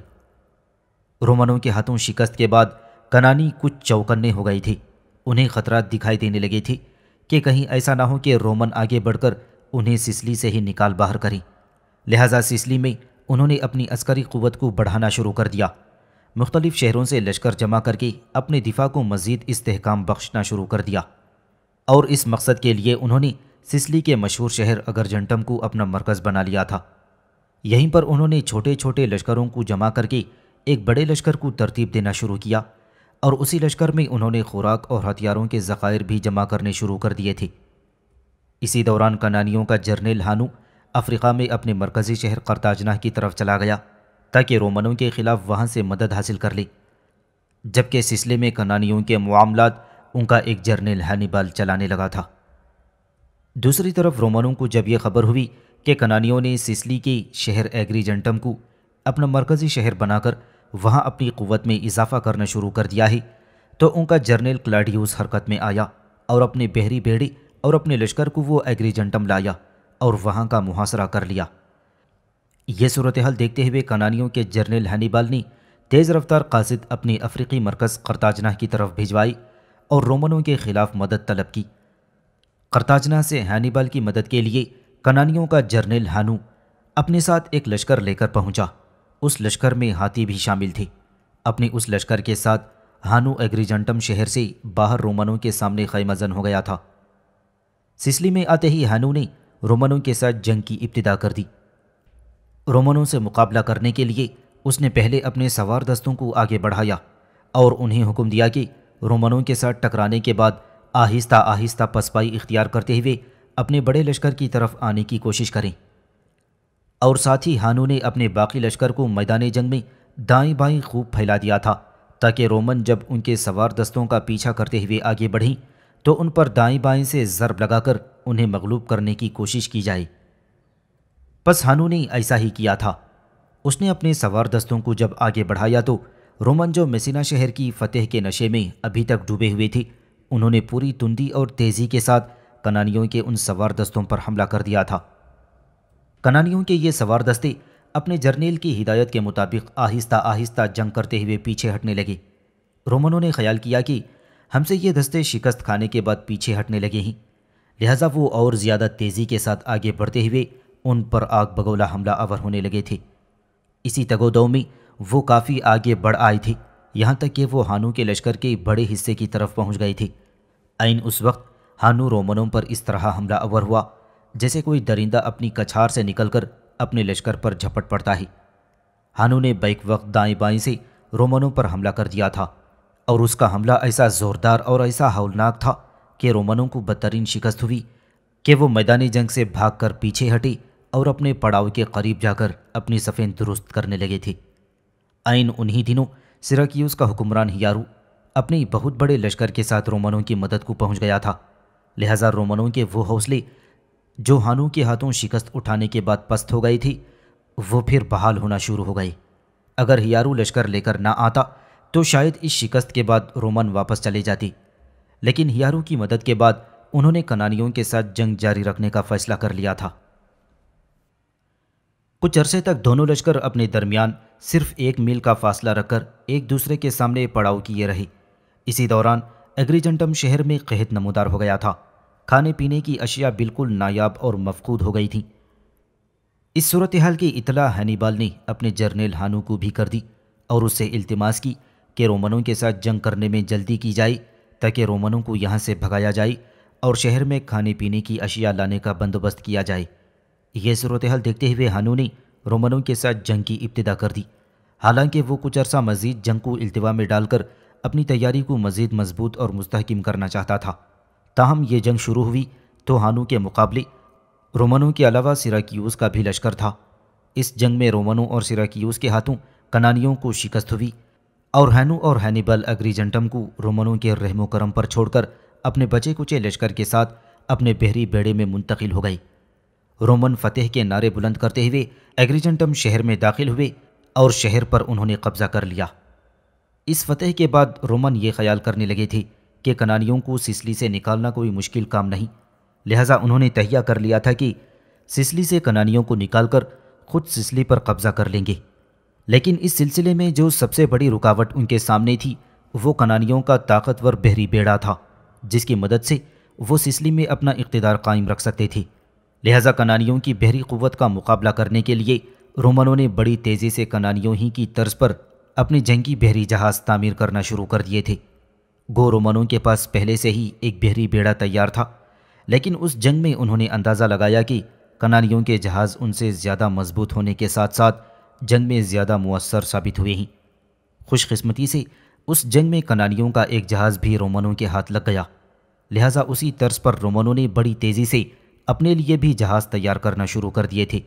रोमनों के हाथों शिकस्त के बाद कनानी कुछ चौकन्ने हो गई थी उन्हें खतरा दिखाई देने लगे थे कि कहीं ऐसा ना हो कि रोमन आगे बढ़कर उन्हें सिसली से ही निकाल बाहर करें लिहाजा सिसली में उन्होंने अपनी अस्करी क़वत को बढ़ाना शुरू कर दिया मुख्तलिफ़ शहरों से लश्कर जमा करके अपने दिफा को मज़ीद इसकाम बख्शना शुरू कर दिया और इस मकसद के लिए उन्होंने सिसली के मशहूर शहर अगरजंटम को अपना मरकज़ बना लिया था यहीं पर उन्होंने छोटे छोटे लश्करों को जमा करके एक बड़े लश्कर को तरतीब देना शुरू किया और उसी लश्कर में उन्होंने खुराक और हथियारों के ज़ख़ायर भी जमा करने शुरू कर दिए थे इसी दौरान कनानियों का जर्नेल हानू अफ्रीका में अपने मरकज़ी शहर करताजनाह की तरफ चला गया ताकि रोमनों के ख़िलाफ़ वहाँ से मदद हासिल कर ली जबकि सिलसिले में कनानियों के मामला उनका एक जर्नल हानिबाल चलाने लगा था दूसरी तरफ रोमनों को जब यह खबर हुई कि कनानियों ने सिसली के शहर एग्रीजेंटम को अपना मरकज़ी शहर बनाकर वहाँ अपनी क़वत में इजाफ़ा करना शुरू कर दिया है तो उनका जर्नल क्लाडियोस हरकत में आया और अपने बहरी बेड़ी और अपने लश्कर को वो एग्रीजेंटम लाया और वहाँ का मुहासरा कर लिया ये सूरत हाल देखते हुए कनानियों के जर्नल हैनीबाल ने तेज़ रफ्तार कासिद अपनी अफ्रीकी मरकज़ करताजना की तरफ भिजवाई और रोमनों के ख़िलाफ़ मदद तलब की करताजना से हैनीबाल की मदद के लिए कनानियों का जर्नल हानू अपने साथ एक लश्कर लेकर पहुंचा। उस लश्कर में हाथी भी शामिल थे अपने उस लश्कर के साथ हानू एग्रीजेंटम शहर से बाहर रोमनों के सामने खैमजन हो गया था सिसली में आते ही हानू ने रोमनों के साथ जंग की इब्तदा कर दी रोमनों से मुकाबला करने के लिए उसने पहले अपने सवार दस्तों को आगे बढ़ाया और उन्हें हुक्म दिया कि रोमनों के साथ टकराने के बाद आहिस्ता आहिस्ता पसपाई इख्तियार करते हुए अपने बड़े लश्कर की तरफ आने की कोशिश करें और साथ ही हानू ने अपने बाकी लश्कर को मैदान जंग में दाएं बाएं खूब फैला दिया था ताकि रोमन जब उनके सवार दस्तों का पीछा करते हुए आगे बढ़ें तो उन पर दाएं बाएं से ज़रब लगाकर उन्हें मगलूब करने की कोशिश की जाए बस हानू ने ऐसा ही किया था उसने अपने सवार दस्तों को जब आगे बढ़ाया तो रोमन जो मेसिना शहर की फतेह के नशे में अभी तक डूबे हुए थे उन्होंने पूरी तुंदी और तेज़ी के साथ कनानियों के उन सवार दस्तों पर हमला कर दिया था कनानियों के ये सवार दस्ते अपने जर्नेल की हिदायत के मुताबिक आहिस्ता आहिस्ता जंग करते हुए पीछे हटने लगे रोमनों ने ख्याल किया कि हमसे ये दस्ते शिकस्त खाने के बाद पीछे हटने लगे हैं लिहाजा वो और ज़्यादा तेज़ी के साथ आगे बढ़ते हुए उन पर आग बगौला हमला आवर होने लगे थे इसी तगोद में वो काफ़ी आगे बढ़ आई थी यहाँ तक कि वो हानू के लश्कर के बड़े हिस्से की तरफ पहुँच गई थी आइन उस वक्त हानू रोमनों पर इस तरह हमला अवर हुआ जैसे कोई दरिंदा अपनी कछार से निकलकर अपने लश्कर पर झपट पड़ता है हानू ने बैक वक्त दाएं बाएं से रोमनों पर हमला कर दिया था और उसका हमला ऐसा ज़ोरदार और ऐसा हौलनाक था कि रोमनों को बदतरीन शिकस्त हुई कि वो मैदानी जंग से भागकर पीछे हटी और अपने पड़ाव के करीब जाकर अपनी सफ़ेद दुरुस्त करने लगे थे आइन उन्हीं दिनों सिराक्यूस का हुक्मरान हियारू अपने बहुत बड़े लश्कर के साथ रोमनों की मदद को पहुंच गया था लिहाजा रोमनों के वो हौसले जो हानों के हाथों शिकस्त उठाने के बाद पस्त हो गई थी वो फिर बहाल होना शुरू हो गई अगर हियारू लश्कर लेकर ना आता तो शायद इस शिकस्त के बाद रोमन वापस चले जाती लेकिन हियारू की मदद के बाद उन्होंने कनानियों के साथ जंग जारी रखने का फैसला कर लिया था कुछ अरसे तक दोनों लश्कर अपने दरमियान सिर्फ एक मील का फासला रखकर एक दूसरे के सामने पड़ाव किए रहे इसी दौरान एग्रीजेंटम शहर में कहत नमोदार हो गया था खाने पीने की अशिया बिल्कुल नायाब और मफकूद हो गई थी इस सूरत हाल की इतला हनीबाल ने अपने जर्नेल हानू को भी कर दी और उससे इल्तमास की कि रोमनों के साथ जंग करने में जल्दी की जाए ताकि रोमनों को यहाँ से भगाया जाए और शहर में खाने पीने की अशिया लाने का बंदोबस्त किया जाए यह सूरत हाल देखते हुए हानू ने रोमनों के साथ जंग की इब्तदा कर दी हालांकि वो कुछ अरसा मजीद जंग को अल्तवा में डालकर अपनी तैयारी को मजीद मजबूत और मुस्तकम करना चाहता था ताहम ये जंग शुरू हुई तो हानू के मुकाबले रोमनों के अलावा सिराकीूस का भी लश्कर था इस जंग में रोमनों और सिराकीूस के हाथों कनानियों को शिकस्त हुई और हैनु और हैनिबल अग्रीजेंटम को रोमनों के रहमो करम पर छोड़कर अपने बचे कुचे लश्कर के साथ अपने बहरी बेड़े में मुंतकिल हो गई रोमन फतेह के नारे बुलंद करते हुए एग्रीजेंटम शहर में दाखिल हुए और शहर पर उन्होंने कब्जा कर लिया इस फतेह के बाद रोमन ये ख्याल करने लगे थे कि कनानियों को सिसली से निकालना कोई मुश्किल काम नहीं लिहाजा उन्होंने तहिया कर लिया था कि सिसली से कनानियों को निकालकर खुद सिसली पर कब्जा कर लेंगे लेकिन इस सिलसिले में जो सबसे बड़ी रुकावट उनके सामने थी वो कनानियों का ताकतवर बहरी बेड़ा था जिसकी मदद से वो सिसली में अपना इकतदार कायम रख सकते थे लिहाजा कनानियों की बहरी क़वत का मुकाबला करने के लिए रोमनों ने बड़ी तेज़ी से कनानियों ही की तर्ज पर अपने जंगी बहरी जहाज़ तामीर करना शुरू कर दिए थे गो रोमनों के पास पहले से ही एक बहरी बेड़ा तैयार था लेकिन उस जंग में उन्होंने अंदाज़ा लगाया कि कनानियों के जहाज़ उनसे ज़्यादा मजबूत होने के साथ साथ जंग में ज़्यादा मवसर साबित हुए हैं खुशकस्मती से उस जंग में कनानियों का एक जहाज़ भी रोमनों के हाथ लग गया लिहाजा उसी तर्ज पर रोमनों ने बड़ी तेज़ी से अपने लिए भी जहाज़ तैयार करना शुरू कर दिए थे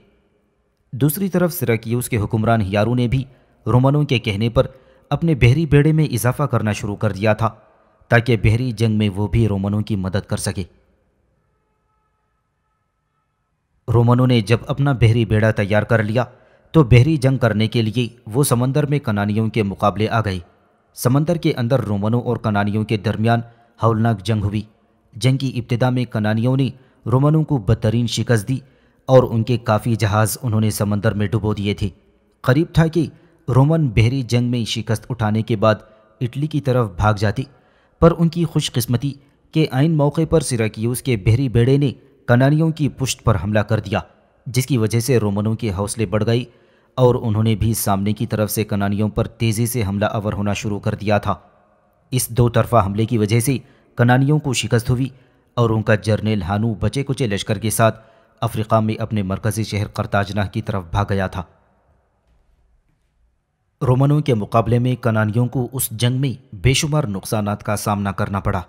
दूसरी तरफ सिराकियूस के हुक्मरान हियारू ने भी रोमनों के कहने पर अपने बहरी बेड़े में इजाफा करना शुरू कर दिया था ताकि बहरी जंग में वो भी रोमनों की मदद कर सके रोमनों ने जब अपना बहरी बेड़ा तैयार कर लिया तो बहरी जंग करने के लिए वो समंदर में कनानियों के मुकाबले आ गए समंदर के अंदर रोमनों और कनानियों के दरमियान हौलनाक जंग हुई जंग की इब्तदा में कनानियों ने रोमनों को बदतरीन शिकस्त दी और उनके काफ़ी जहाज़ उन्होंने समंदर में डुबो दिए थे करीब था कि रोमन बहरी जंग में शिकस्त उठाने के बाद इटली की तरफ भाग जाती पर उनकी खुशकस्मती के आइन मौके पर सिराकीूस के बहरी बेड़े ने कनानियों की पुष्ट पर हमला कर दिया जिसकी वजह से रोमनों के हौसले बढ़ गई और उन्होंने भी सामने की तरफ से कनानियों पर तेज़ी से हमला अवर होना शुरू कर दिया था इस दो तरफा हमले की वजह से कनानियों को शिकस्त हुई और उनका जर्नेल हानू बचे कुचे लश्कर के साथ अफ्रीका में अपने मरकज़ी शहर करताजना की तरफ भाग गया था रोमनों के मुकाबले में कनानियों को उस जंग में बेशुमार नुकसान का सामना करना पड़ा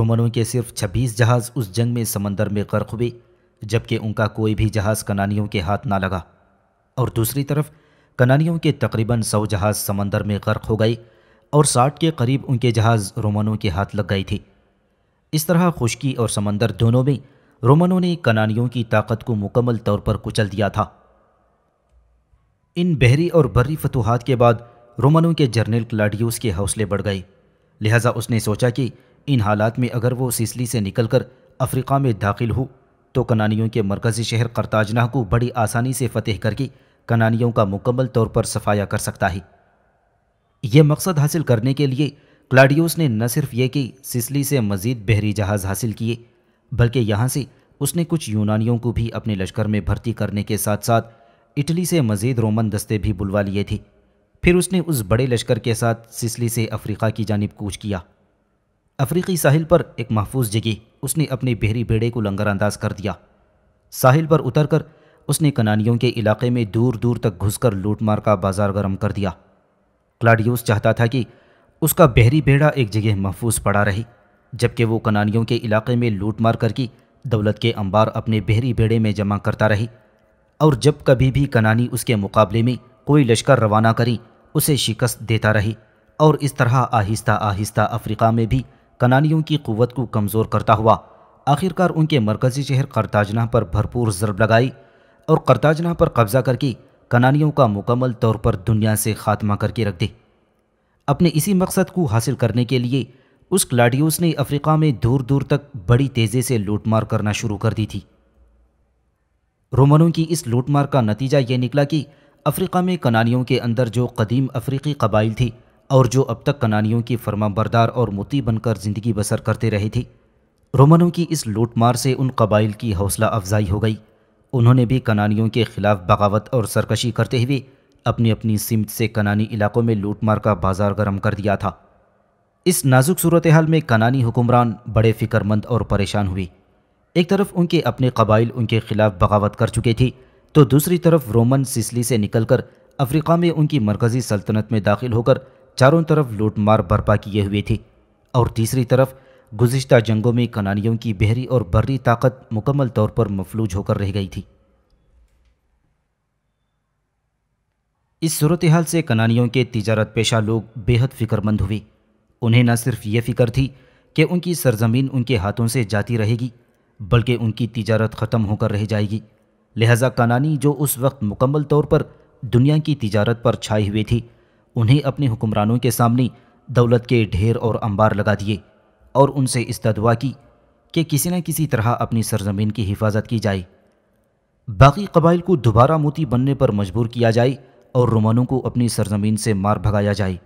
रोमनों के सिर्फ छब्बीस जहाज़ उस जंग में समंदर में गर्क हुए जबकि उनका कोई भी जहाज़ कनानियों के हाथ ना लगा और दूसरी तरफ कनानियों के तकरीबन सौ जहाज़ समंदर में गर्क हो गए और साठ के करीब उनके जहाज़ रोमनों के हाथ लग गए थे इस तरह खुशकी और समंदर दोनों में रोमनों ने कनानियों की ताकत को मुकम्मल तौर पर कुचल दिया था इन बहरी और बर्री फतूहत के बाद रोमनों के जर्नल क्लाडियोस के हौसले बढ़ गए लिहाजा उसने सोचा कि इन हालात में अगर वो सिसली से निकलकर अफ्रीका में दाखिल हो तो कनानियों के मरकज़ी शहर करताजनाह को बड़ी आसानी से फतेह करके कनानियों का मुकम्मल तौर पर सफाया कर सकता है यह मकसद हासिल करने के लिए क्लाडियोस ने न सिर्फ ये कि सिसली से मज़ीद बहरी जहाज़ हासिल किए बल्कि यहाँ से उसने कुछ यूनानियों को भी अपने लश्कर में भर्ती करने के साथ साथ इटली से मज़ीद रोमन दस्ते भी बुलवा लिए थे फिर उसने उस बड़े लश्कर के साथ सिसली से अफ्रीका की जानब कूच किया अफ्रीकी साहिल पर एक महफूज जगी उसने अपने बहरी बेड़े को लंगरअंदाज कर दिया साहिल पर उतरकर उसने कनानियों के इलाके में दूर दूर तक घुसकर लूटमार का बाजार गर्म कर दिया क्लाडियोस चाहता था कि उसका बहरी बेड़ा एक जगह महफूज पड़ा रहे जबकि वो कनानियों के इलाके में लूटमार करके दौलत के अंबार अपने बहरी बेड़े में जमा करता रही और जब कभी भी कनानी उसके मुकाबले में कोई लश्कर रवाना करी उसे शिकस्त देता रही और इस तरह आहिस्ता आहिस्ता अफ्रीका में भी कनानियों की क़वत को कमज़ोर करता हुआ आखिरकार उनके मरकज़ी शहर करताजना पर भरपूर ज़रब लगाई और करताजना पर कब्ज़ा करके कनानियों का मुकम्मल तौर पर दुनिया से खात्मा करके रख दे अपने इसी मकसद को हासिल करने के लिए उस क्लाडियोस ने अफ्रीका में दूर दूर तक बड़ी तेज़ी से लूटमार करना शुरू कर दी थी रोमनों की इस लूटमार का नतीजा ये निकला कि अफ्रीका में कनानियों के अंदर जो कदीम अफ्रीकी कबाइल थी और जो अब तक कनानियों की फर्मा बरदार और मोती बनकर ज़िंदगी बसर करते रहे थे रोमनों की इस लूटमार से उन कबाइल की हौसला अफजाई हो गई उन्होंने भी कनानियों के ख़िलाफ़ बगावत और सरकशी करते हुए अपनी अपनी सिमत से कनानी इलाकों में लूटमार का बाजार गर्म कर दिया था इस नाजुक सूरत हाल में कनानी हुक्मरान बड़े फ़िक्रमंद और परेशान हुए एक तरफ उनके अपने कबाइल उनके ख़िलाफ़ बगावत कर चुके थे तो दूसरी तरफ रोमन सिसली से निकलकर अफ्रीका में उनकी मरकज़ी सल्तनत में दाखिल होकर चारों तरफ लूटमार बर्पा किए हुए थे और तीसरी तरफ गुज्तर जंगों में कनानियों की बहरी और बर्री ताकत मुकम्मल तौर पर मफलूज होकर रह गई थी इस सूरत हाल से कनानियों के तजारत पेशा लोग बेहद फ़िक्रमंद हुए उन्हें न सिर्फ ये फ़िक्र थी कि उनकी सरजमीन उनके हाथों से जाती रहेगी बल्कि उनकी तजारत ख़त्म होकर रह जाएगी लिहाजा कनानी जो उस वक्त मुकम्मल तौर पर दुनिया की तजारत पर छाए हुए थी उन्हें अपने हुक्मरानों के सामने दौलत के ढेर और अंबार लगा दिए और उनसे इस्तवा की कि किसी न किसी तरह अपनी सरजमीन की हिफाजत की जाए बाकी कबाइल को दोबारा मोती बनने पर मजबूर किया जाए और रोमानों को अपनी सरजमीन से मार भगाया जाए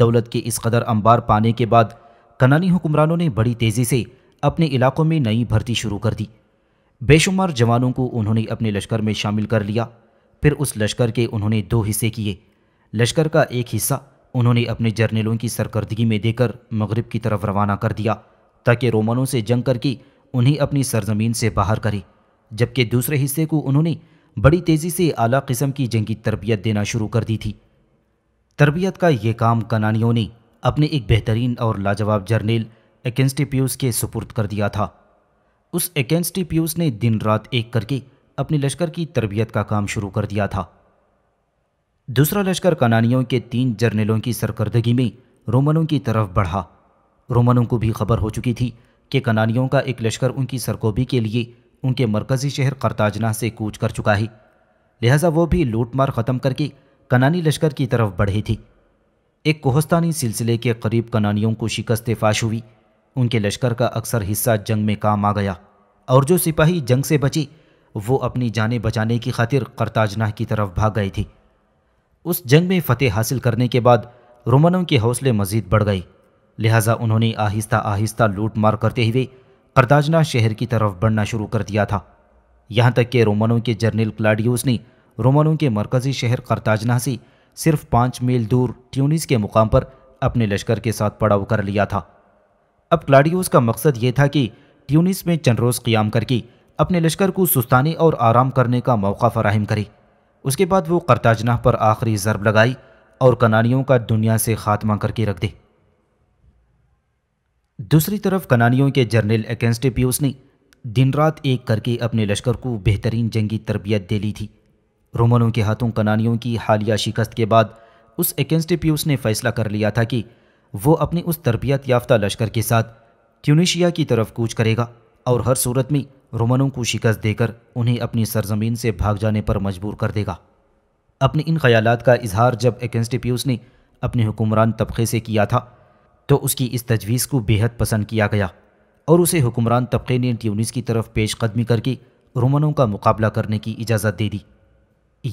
दौलत के इस कदर अंबार पाने के बाद कनानी हुक्मरानों ने बड़ी तेज़ी से अपने इलाकों में नई भर्ती शुरू कर दी बेशुमार जवानों को उन्होंने अपने लश्कर में शामिल कर लिया फिर उस लश्कर के उन्होंने दो हिस्से किए लश्कर का एक हिस्सा उन्होंने अपने जर्नलों की सरकर्दगी में देकर मगरब की तरफ रवाना कर दिया ताकि रोमनों से जंग करके उन्हें अपनी सरजमीन से बाहर करें जबकि दूसरे हिस्से को उन्होंने बड़ी तेज़ी से आला किस्म की जंगी तरबियत देना शुरू कर दी थी तरबियत का ये काम कनानियों ने अपने एक बेहतरीन और लाजवाब जर्नेल एकेंस्टिप्यूस के सुपुर्द कर दिया था उस एकेंस्टिप्यूस ने दिन रात एक करके अपने लश्कर की तरबियत का काम शुरू कर दिया था दूसरा लश्कर कनानियों के तीन जर्नलों की सरकर्दगी में रोमनों की तरफ बढ़ा रोमनों को भी खबर हो चुकी थी कि कनानियों का एक लश्कर उनकी सरकोबी के लिए उनके मरकज़ी शहर करताजना से कूच कर चुका है लिहाजा वो भी लूटमार ख़त्म करके कनानी लश्कर की तरफ बढ़ी थी एक कोहस्तानी सिलसिले के करीब कनानियों को शिकस्त फाश हुई उनके लश्कर का अक्सर हिस्सा जंग में काम आ गया और जो सिपाही जंग से बचे वो अपनी जानें बचाने की खातिर करताजना की तरफ भाग गए थी उस जंग में फतेह हासिल करने के बाद रोमनों के हौसले मजीद बढ़ गए लिहाजा उन्होंने आहिस्ता आहिस्ता लूट मार करते हुए करदाजना शहर की तरफ बढ़ना शुरू कर दिया था यहाँ तक कि रोमनों के जर्नल क्लाडियोस ने रोमनों के मरकजी शहर करताजना से सिर्फ पाँच मील दूर ट्यूनिस के मुकाम पर अपने लश्कर के साथ पड़ाव कर लिया था अब क्लाडियोस का मकसद ये था कि ट्यूनिस में चंद रोज़ क्याम करके अपने लश्कर को सुस्ताने और आराम करने का मौका फराहम करे उसके बाद वो करताजनाह पर आखिरी ज़रब लगाई और कनानियों का दुनिया से खात्मा करके रख दे दूसरी तरफ कनानियों के जनरल एकेंस्टिप्यूस ने दिन रात एक करके अपने लश्कर को बेहतरीन जंगी तरबियत दे ली थी रोमनों के हाथों कनानियों की हालिया शिकस्त के बाद उस एकेंस्टिप्यूस ने फैसला कर लिया था कि वो अपने उस तरबियत याफ्ता लश्कर के साथ ट्यूनिशिया की तरफ कूच करेगा और हर सूरत में रोमनों को शिकस्त देकर उन्हें अपनी सरजमीन से भाग जाने पर मजबूर कर देगा अपने इन ख्यालात का इजहार जब एकेंस्टिप्यूस ने अपने हुक्मरान तबके से किया था तो उसकी इस तजवीज़ को बेहद पसंद किया गया और उसे हुक्मरान तबके ने ट्यूनिस की तरफ पेश कदमी करके रोमनों का मुकाबला करने की इजाज़त दे दी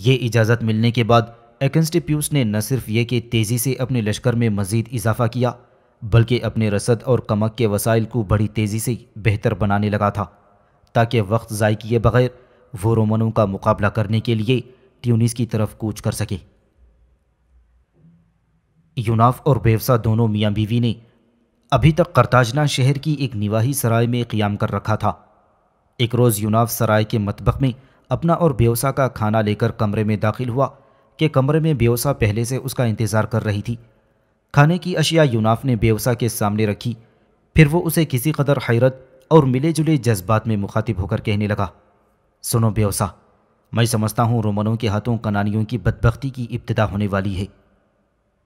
ये इजाज़त मिलने के बाद एकेंस्टिप्यूस ने न सिर्फ ये कि तेज़ी से अपने लश्कर में मज़ीद इजाफा किया बल्कि अपने रसद और कमक के वसाइल को बड़ी तेज़ी से बेहतर बनाने लगा था ताकि वक्त ज़ाय किए बगैर वो रोमनों का मुकाबला करने के लिए ट्यूनिस की तरफ कूच कर सके यूनाफ और बेवसा दोनों मियाँ बीवी ने अभी तक करताजना शहर की एक निवाही सराय में क्याम कर रखा था एक रोज़ यूनाफ सराय के मतबक में अपना और बेवसा का खाना लेकर कमरे में दाखिल हुआ कि कमरे में बेवसा पहले से उसका इंतज़ार कर रही थी खाने की अशिया यूनाफ ने बेवसा के सामने रखी फिर वो उसे किसी कदर हैरत और मिले जुले जज्बात में मुखातिब होकर कहने लगा सुनो बेवसा मैं समझता हूँ रोमनों के हाथों कनानियों की बदबख्ती की इब्तदा होने वाली है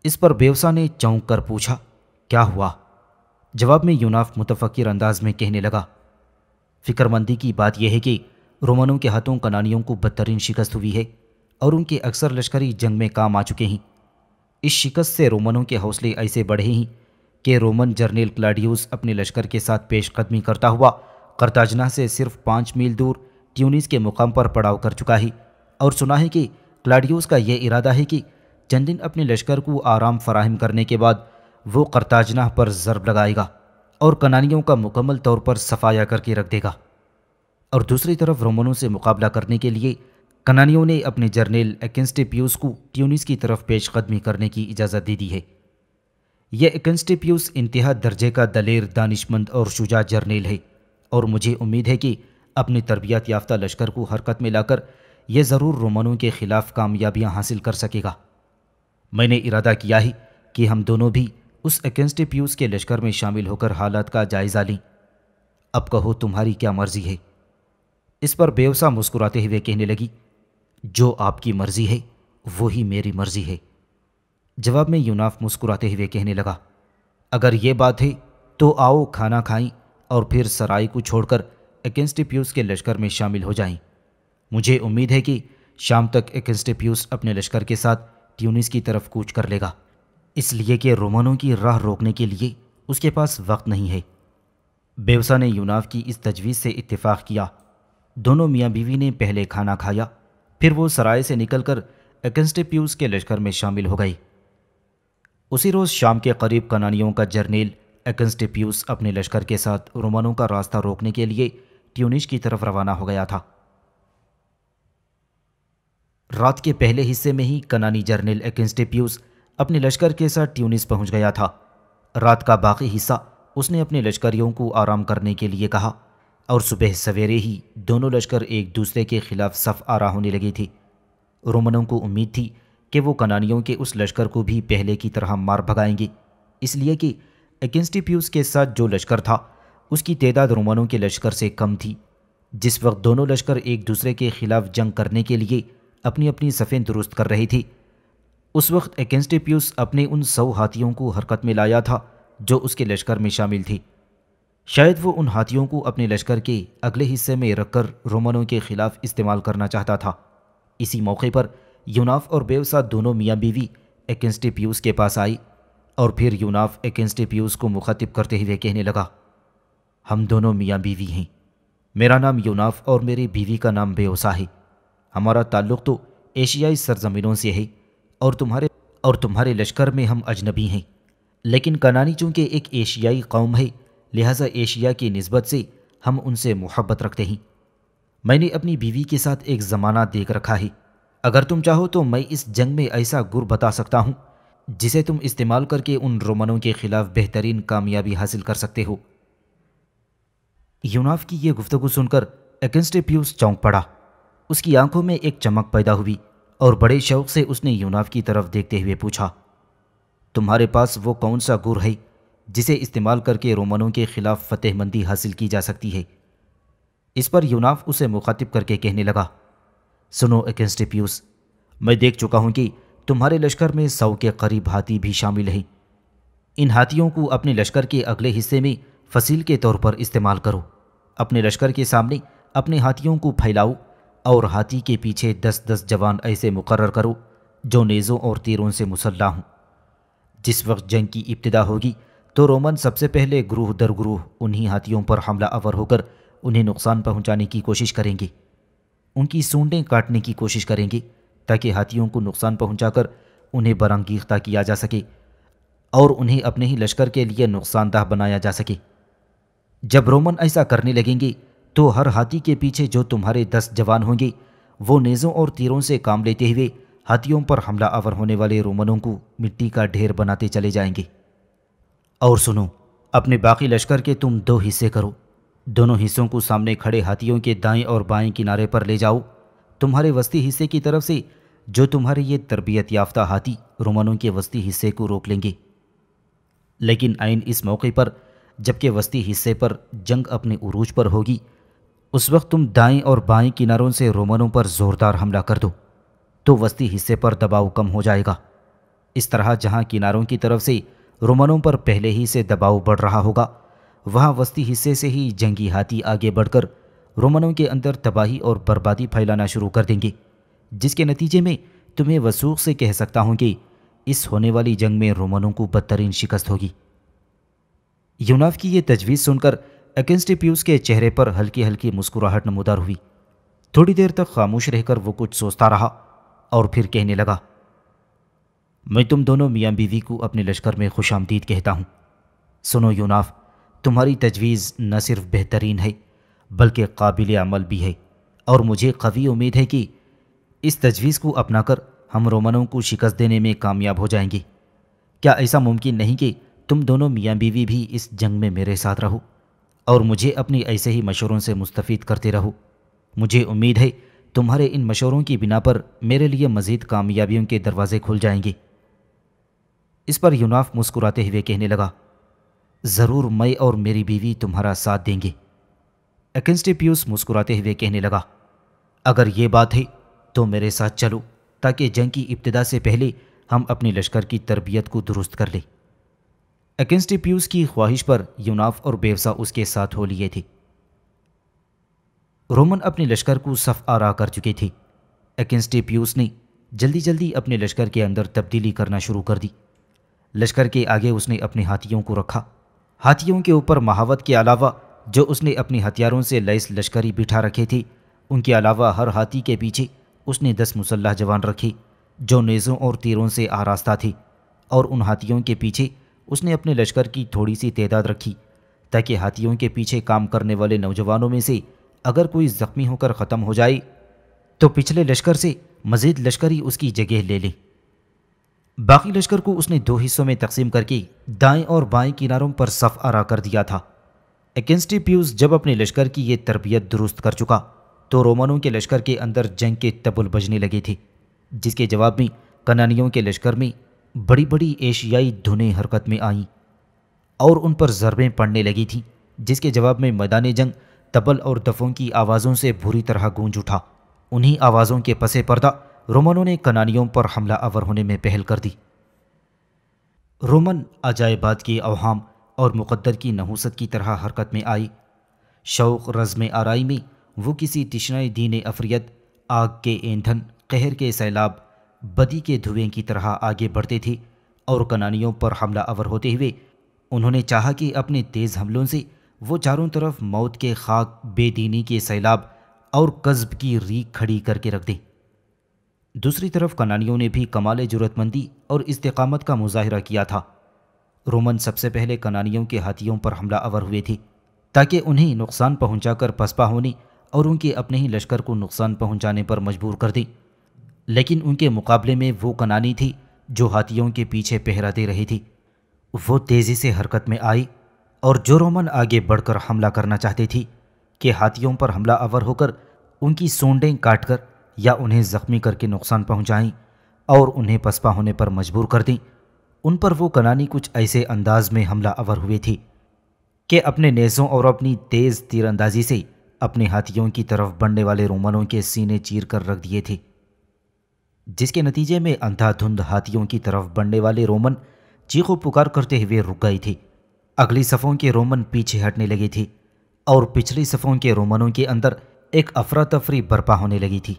इस पर बेवसा ने चौंक कर पूछा क्या हुआ जवाब में यूनाफ मुतफ़िर अंदाज में कहने लगा फिक्रमंदी की बात यह है कि रोमनों के हाथों कनानियों को बदतरीन शिकस्त हुई है और उनके अक्सर लश्करी जंग में काम आ चुके हैं इस शिकस्त से रोमनों के हौसले ऐसे बढ़े ही कि रोमन जर्नल क्लाडियस अपने लश्कर के साथ पेशकदमी करता हुआ करताजना से सिर्फ पाँच मील दूर ट्यूनिस के मुकाम पर पड़ाव कर चुका है और सुना है कि क्लाडियस का यह इरादा है कि चंद दिन अपने लश्कर को आराम फराहम करने के बाद वो करताजना पर ज़रब लगाएगा और कनानियों का मुकम्मल तौर पर सफाया करके रख देगा और दूसरी तरफ रोमनों से मुकाबला करने के लिए कनानियों ने अपने जर्नेल एकेंस्टेपियोस को ट्यूनिस की तरफ पेशकदमी करने की इजाज़त दे दी है यह एकेंस्टेपियोस इंतहा दर्जे का दलेर दानिशमंद और शुजा जर्नेल है और मुझे उम्मीद है कि अपने तरबियत याफ्ता लश्कर को हरकत में लाकर यह ज़रूर रोमनों के ख़िलाफ़ कामयाबियाँ हासिल कर सकेगा मैंने इरादा किया ही कि हम दोनों भी उस एकेंस्टेपियोस के लश्कर में शामिल होकर हालात का जायज़ा लें अब कहो तुम्हारी क्या मर्जी है इस पर बेवसा मुस्कुराते हुए कहने लगी जो आपकी मर्जी है वो ही मेरी मर्जी है जवाब में यूनाफ मुस्कुराते हुए कहने लगा अगर ये बात है तो आओ खाना खाएं और फिर सराय को छोड़कर एकेंस्टिप्यूस के लश्कर में शामिल हो जाएं। मुझे उम्मीद है कि शाम तक एकेंस्टिप्यूस अपने लश्कर के साथ ट्यूनिस की तरफ कूच कर लेगा इसलिए कि रोमनों की राह रोकने के लिए उसके पास वक्त नहीं है बेवसा ने यूनाफ की इस तजवीज़ से इतफाक़ किया दोनों मियाँ बीवी ने पहले खाना खाया फिर वो सराय से निकलकर एकेंस्टिप्यूज के लश्कर में शामिल हो गई उसी रोज़ शाम के करीब कनानियों का जर्नेल एकेंस्टिप्यूस अपने लश्कर के साथ रोमनों का रास्ता रोकने के लिए ट्यूनिश की तरफ रवाना हो गया था रात के पहले हिस्से में ही कनानी जर्नल प्यूस अपने लश्कर के साथ ट्यूनिस पहुंच गया था रात का बाकी हिस्सा उसने अपने लश्करियों को आराम करने के लिए कहा और सुबह सवेरे ही दोनों लश्कर एक दूसरे के खिलाफ सफ आरा होने लगी थी रोमनों को उम्मीद थी कि वो कनानियों के उस लश्कर को भी पहले की तरह मार भगाएंगे इसलिए कि एगेंस्टिप्यूस के साथ जो लश्कर था उसकी तदाद रोमनों के लश्कर से कम थी जिस वक्त दोनों लश्कर एक दूसरे के खिलाफ जंग करने के लिए अपनी अपनी सफ़ें दुरुस्त कर रही थी उस वक्त एगेंस्टिप्यूस अपने उन सौ हाथियों को हरकत में लाया था जो उसके लश्कर में शामिल थी शायद वो उन हाथियों को अपने लश्कर के अगले हिस्से में रखकर रोमनों के खिलाफ इस्तेमाल करना चाहता था इसी मौके पर यूनाफ और बेवसा दोनों मियाँ बीवी पियूस के पास आई और फिर यूनाफ पियूस को मुखातिब करते हुए कहने लगा हम दोनों मियाँ बीवी हैं मेरा नाम यूनाफ और मेरी बीवी का नाम बेवसा है हमारा ताल्लुक़ तो एशियाई सरजमीनों से है और तुम्हारे और तुम्हारे लश्कर में हम अजनबी हैं लेकिन कनानी चूँकि एक एशियाई कौम है लिहाजा एशिया की नस्बत से हम उनसे मोहब्बत रखते हैं मैंने अपनी बीवी के साथ एक ज़माना देख रखा है अगर तुम चाहो तो मैं इस जंग में ऐसा गुर बता सकता हूँ जिसे तुम इस्तेमाल करके उन रोमनों के ख़िलाफ़ बेहतरीन कामयाबी हासिल कर सकते हो यूनाफ की यह गुफ्तु सुनकर एकेंस्टेप्यूस चौंक पड़ा उसकी आंखों में एक चमक पैदा हुई और बड़े शौक से उसने यूनाफ की तरफ देखते हुए पूछा तुम्हारे पास वो कौन सा गुर है जिसे इस्तेमाल करके रोमनों के खिलाफ फतेहमंदी हासिल की जा सकती है इस पर यूनाफ उसे मुखातिब करके कहने लगा सुनो एकेंस्टिप्यूस मैं देख चुका हूँ कि तुम्हारे लश्कर में सौ के करीब हाथी भी शामिल हैं इन हाथियों को अपने लश्कर के अगले हिस्से में फसील के तौर पर इस्तेमाल करो अपने लश्कर के सामने अपने हाथियों को फैलाओ और हाथी के पीछे दस दस जवान ऐसे मुकर करो जो नेज़ों और तीरों से मुसल्ला हों जिस वक्त जंग की इब्तदा होगी तो रोमन सबसे पहले ग्रूह दर ग्रूह उन्हीं हाथियों पर हमला अवर होकर उन्हें नुकसान पहुंचाने की कोशिश करेंगे उनकी सूंडें काटने की कोशिश करेंगे ताकि हाथियों को नुकसान पहुंचाकर उन्हें बरंगीखता किया जा सके और उन्हें अपने ही लश्कर के लिए नुकसानदाह बनाया जा सके जब रोमन ऐसा करने लगेंगे तो हर हाथी के पीछे जो तुम्हारे दस जवान होंगे वो नेज़ों और तीरों से काम लेते हुए हाथियों पर हमला आवर होने वाले रोमनों को मिट्टी का ढेर बनाते चले जाएंगे और सुनो अपने बाकी लश्कर के तुम दो हिस्से करो दोनों हिस्सों को सामने खड़े हाथियों के दाएं और बाएं किनारे पर ले जाओ तुम्हारे वस्ती हिस्से की तरफ से जो तुम्हारे ये तरबियत याफ्ता हाथी रोमनों के वस्ती हिस्से को रोक लेंगे लेकिन आइन इस मौके पर जबकि वस्ती हिस्से पर जंग अपने उरूज पर होगी उस वक्त तुम दाएं और बाएं किनारों से रोमनों पर ज़ोरदार हमला कर दो तो वस्ती हिस्से पर दबाव कम हो जाएगा इस तरह जहां किनारों की तरफ से रोमनों पर पहले ही से दबाव बढ़ रहा होगा वहाँ वस्ती हिस्से से ही जंगी हाथी आगे बढ़कर रोमनों के अंदर तबाही और बर्बादी फैलाना शुरू कर देंगे जिसके नतीजे में तुम्हें वसूख से कह सकता हूँ कि इस होने वाली जंग में रोमनों को बदतरीन शिकस्त होगी यूनाफ की यह तजवीज़ सुनकर एकेंस्टिप्यूस के चेहरे पर हल्की हल्की मुस्कुराहट नमोदार हुई थोड़ी देर तक खामोश रहकर वो कुछ सोचता रहा और फिर कहने लगा मैं तुम दोनों मियाँ बीवी को अपने लश्कर में खुश आमदीद कहता हूँ सुनो यूनाफ तुम्हारी तजवीज़ न सिर्फ बेहतरीन है बल्कि काबिल अमल भी है और मुझे कवी उम्मीद है कि इस तजवीज़ को अपनाकर हम रोमनों को शिकस्त देने में कामयाब हो जाएंगे क्या ऐसा मुमकिन नहीं कि तुम दोनों मियाँ बीवी भी इस जंग में मेरे साथ रहो और मुझे अपने ऐसे ही मशवरों से मुस्तफ़ करते रहो मुझे उम्मीद है तुम्हारे इन मशवरों की बिना पर मेरे लिए मज़ीद कामयाबियों के दरवाज़े खुल जाएंगे इस पर यूनाफ मुस्कुराते हुए कहने लगा ज़रूर मैं और मेरी बीवी तुम्हारा साथ देंगे पियूस मुस्कुराते हुए कहने लगा अगर ये बात है तो मेरे साथ चलो ताकि जंग की इब्तदा से पहले हम अपने लश्कर की तरबियत को दुरुस्त कर लें पियूस की ख्वाहिश पर यूनाफ और बेवसा उसके साथ हो लिए थे रोमन अपने लश्कर को सफ आरा कर चुके थे पियूस ने जल्दी जल्दी अपने लश्कर के अंदर तब्दीली करना शुरू कर दी लश्कर के आगे उसने अपने हाथियों को रखा हाथियों के ऊपर महावत के अलावा जो उसने अपने हथियारों से लैस लश्करी बिठा रखे थे उनके अलावा हर हाथी के पीछे उसने दस मुसल्ह जवान रखे जो नेज़ों और तीरों से आरास्ता थे और उन हाथियों के पीछे उसने अपने लश्कर की थोड़ी सी तादाद रखी ताकि हाथियों के पीछे काम करने वाले नौजवानों में से अगर कोई ज़ख्मी होकर ख़त्म हो जाए तो पिछले लश्कर से मज़ीद लश्करी उसकी जगह ले लें बाकी लश्कर को उसने दो हिस्सों में तकसीम करके दाएं और बाएं किनारों पर सफ आरा कर दिया था एकेंस्टी प्यूज जब अपने लश्कर की यह तरबियत दुरुस्त कर चुका तो रोमनों के लश्कर के अंदर जंग के तबुल बजने लगे थे जिसके जवाब में कनानियों के लश्कर में बड़ी बड़ी एशियाई धुनें हरकत में आईं और उन पर ज़रबें पड़ने लगी थीं जिसके जवाब में मैदान जंग तबल और दफ़ों की आवाज़ों से बुरी तरह गूंज उठा उन्हीं आवाज़ों के पसे पर्दा रोमनों ने कनानियों पर हमला आवर होने में पहल कर दी रोमन अजायबाद के अवहम और मुकद्दर की नहूसत की तरह हरकत में आई शौक़ रज़म आरई में वो किसी तिशनाई दीन अफरियत आग के ईंधन कहर के सैलाब बदी के धुएं की तरह आगे बढ़ते थे और कनानियों पर हमला आवर होते हुए उन्होंने चाहा कि अपने तेज़ हमलों से वो चारों तरफ मौत के खाक बेदीनी के सैलाब और कस्ब की रीख खड़ी करके रख दें दूसरी तरफ कनानियों ने भी कमाल जरूरतमंदी और इस्तकामत का मुजाहरा किया था रोमन सबसे पहले कनानियों के हाथियों पर हमला अवर हुए थे ताकि उन्हें नुकसान पहुंचाकर पसपा होने और उनके अपने ही लश्कर को नुकसान पहुंचाने पर मजबूर कर दें लेकिन उनके मुकाबले में वो कनानी थी जो हाथियों के पीछे पहरा दे रही थी वो तेज़ी से हरकत में आई और जो रोमन आगे बढ़कर हमला करना चाहती थी कि हाथियों पर हमला अवर होकर उनकी सोंडें काटकर या उन्हें ज़ख्मी करके नुकसान पहुंचाएं और उन्हें पसपा होने पर मजबूर कर दें उन पर वो कनानी कुछ ऐसे अंदाज में हमला अवर हुए थे कि अपने नेज़ों और अपनी तेज़ तीरंदाजी से अपने हाथियों की तरफ बढ़ने वाले रोमनों के सीने चीर कर रख दिए थे जिसके नतीजे में अंधाधुंध हाथियों की तरफ बढ़ने वाले रोमन चीखों पुकार करते हुए रुक गए थे अगली सफ़ों के रोमन पीछे हटने लगे थे और पिछली सफ़ों के रोमनों के अंदर एक अफरा तफरी बर्पा होने लगी थी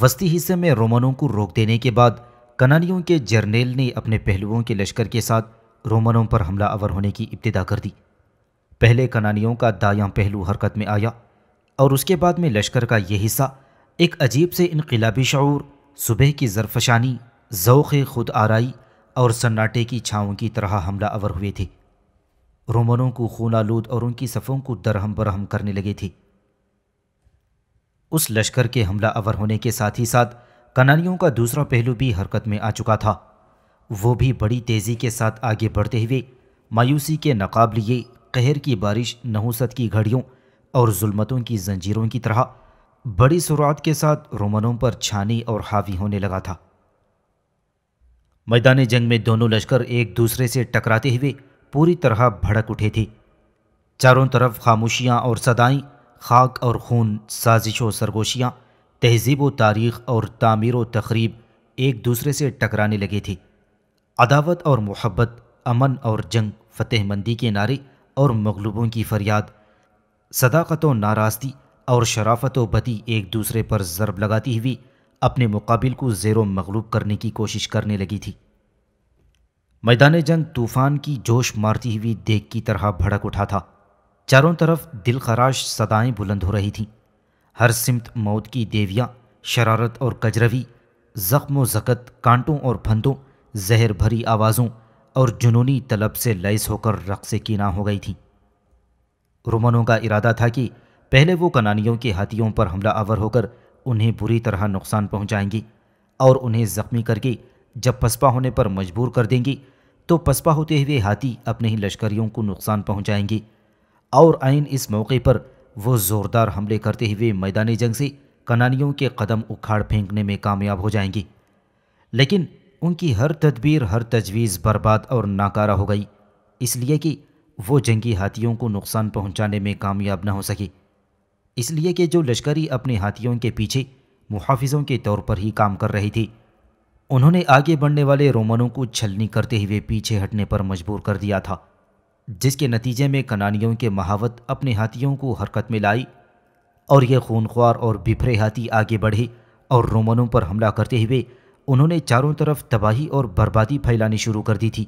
वस्ती हिस्से में रोमनों को रोक देने के बाद कनानियों के जर्नेल ने अपने पहलुओं के लश्कर के साथ रोमनों पर हमला अवर होने की इब्तदा कर दी पहले कनानियों का दायां पहलू हरकत में आया और उसके बाद में लश्कर का यह हिस्सा एक अजीब से इनकलाबी शूर सुबह की जरफशानी ज़ौक़ खुद आरई और सन्नाटे की छाओं की तरह हमला अवर हुए थे रोमनों को खून आलूद और उनकी सफ़ों को दरहम बरहम करने लगे थे उस लश्कर के हमला अवर होने के साथ ही साथ कनानियों का दूसरा पहलू भी हरकत में आ चुका था वो भी बड़ी तेज़ी के साथ आगे बढ़ते हुए मायूसी के नकाब लिए कहर की बारिश नहुसत की घड़ियों और जुलमतों की जंजीरों की तरह बड़ी सुरात के साथ रोमनों पर छानी और हावी होने लगा था मैदान जंग में दोनों लश्कर एक दूसरे से टकराते हुए पूरी तरह भड़क उठे थे चारों तरफ खामोशियाँ और सदाएं खाक और खून साजिश और सरगोशियाँ तहजीब व तारीख़ और तामीर व तकरीब एक दूसरे से टकराने लगी थी अदावत और मोहब्बत अमन और जंग फतेह मंदी के नारे और मगलूबों की फरियाद सदाकत व नाराज़गी और शराफत व बदी एक दूसरे पर ज़रब लगाती हुई अपने मुकाबिल को ज़ेरो मगलूब करने की कोशिश करने लगी थी मैदान जंग तूफ़ान की जोश मारती हुई देख की तरह भड़क उठा था चारों तरफ दिलखराश सदाएं बुलंद हो रही थीं हर सिमत मौत की देवियां शरारत और कजरवी ज़ख्म व जकत कांटों और फंदों जहर भरी आवाज़ों और जुनूनी तलब से लैस होकर रक़ की ना हो गई थीं रोमनों का इरादा था कि पहले वो कनानियों के हाथियों पर हमला आवर होकर उन्हें बुरी तरह नुकसान पहुंचाएंगी और उन्हें ज़ख्मी करके जब पसपा होने पर मजबूर कर देंगी तो पसपा होते हुए हाथी अपने ही लश्करियों को नुकसान पहुंचाएंगी और आइन इस मौके पर वो ज़ोरदार हमले करते हुए मैदानी जंग से कनानियों के कदम उखाड़ फेंकने में कामयाब हो जाएंगी लेकिन उनकी हर तदबीर हर तजवीज़ बर्बाद और नाकारा हो गई इसलिए कि वो जंगी हाथियों को नुकसान पहुंचाने में कामयाब न हो सकी इसलिए कि जो लश्करी अपने हाथियों के पीछे मुहाफिजों के तौर पर ही काम कर रही थी उन्होंने आगे बढ़ने वाले रोमनों को छलनी करते हुए पीछे हटने पर मजबूर कर दिया था जिसके नतीजे में कनानियों के महावत अपने हाथियों को हरकत में लाई और ये खूनख्वार और बिफरे हाथी आगे बढ़े और रोमनों पर हमला करते हुए उन्होंने चारों तरफ तबाही और बर्बादी फैलानी शुरू कर दी थी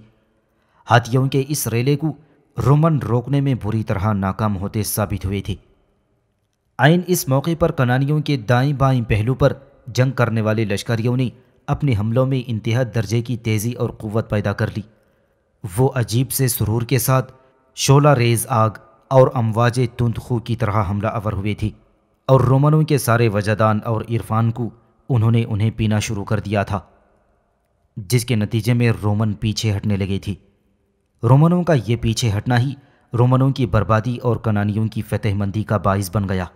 हाथियों के इस रेले को रोमन रोकने में बुरी तरह नाकाम होते साबित हुए थे आयन इस मौके पर कनानियों के दाएं बाएं पहलू पर जंग करने वाले लश्करियों ने अपने हमलों में इंतहा दर्जे की तेज़ी और क़वत पैदा कर ली वो अजीब से सुरूर के साथ शोला रेज आग और अमवाज तुंद खू की तरह हमला अवर हुए थी और रोमनों के सारे वजादान और इरफान को उन्होंने उन्हें पीना शुरू कर दिया था जिसके नतीजे में रोमन पीछे हटने लगे थी रोमनों का ये पीछे हटना ही रोमनों की बर्बादी और कनानियों की फतेहमंदी का बायस बन गया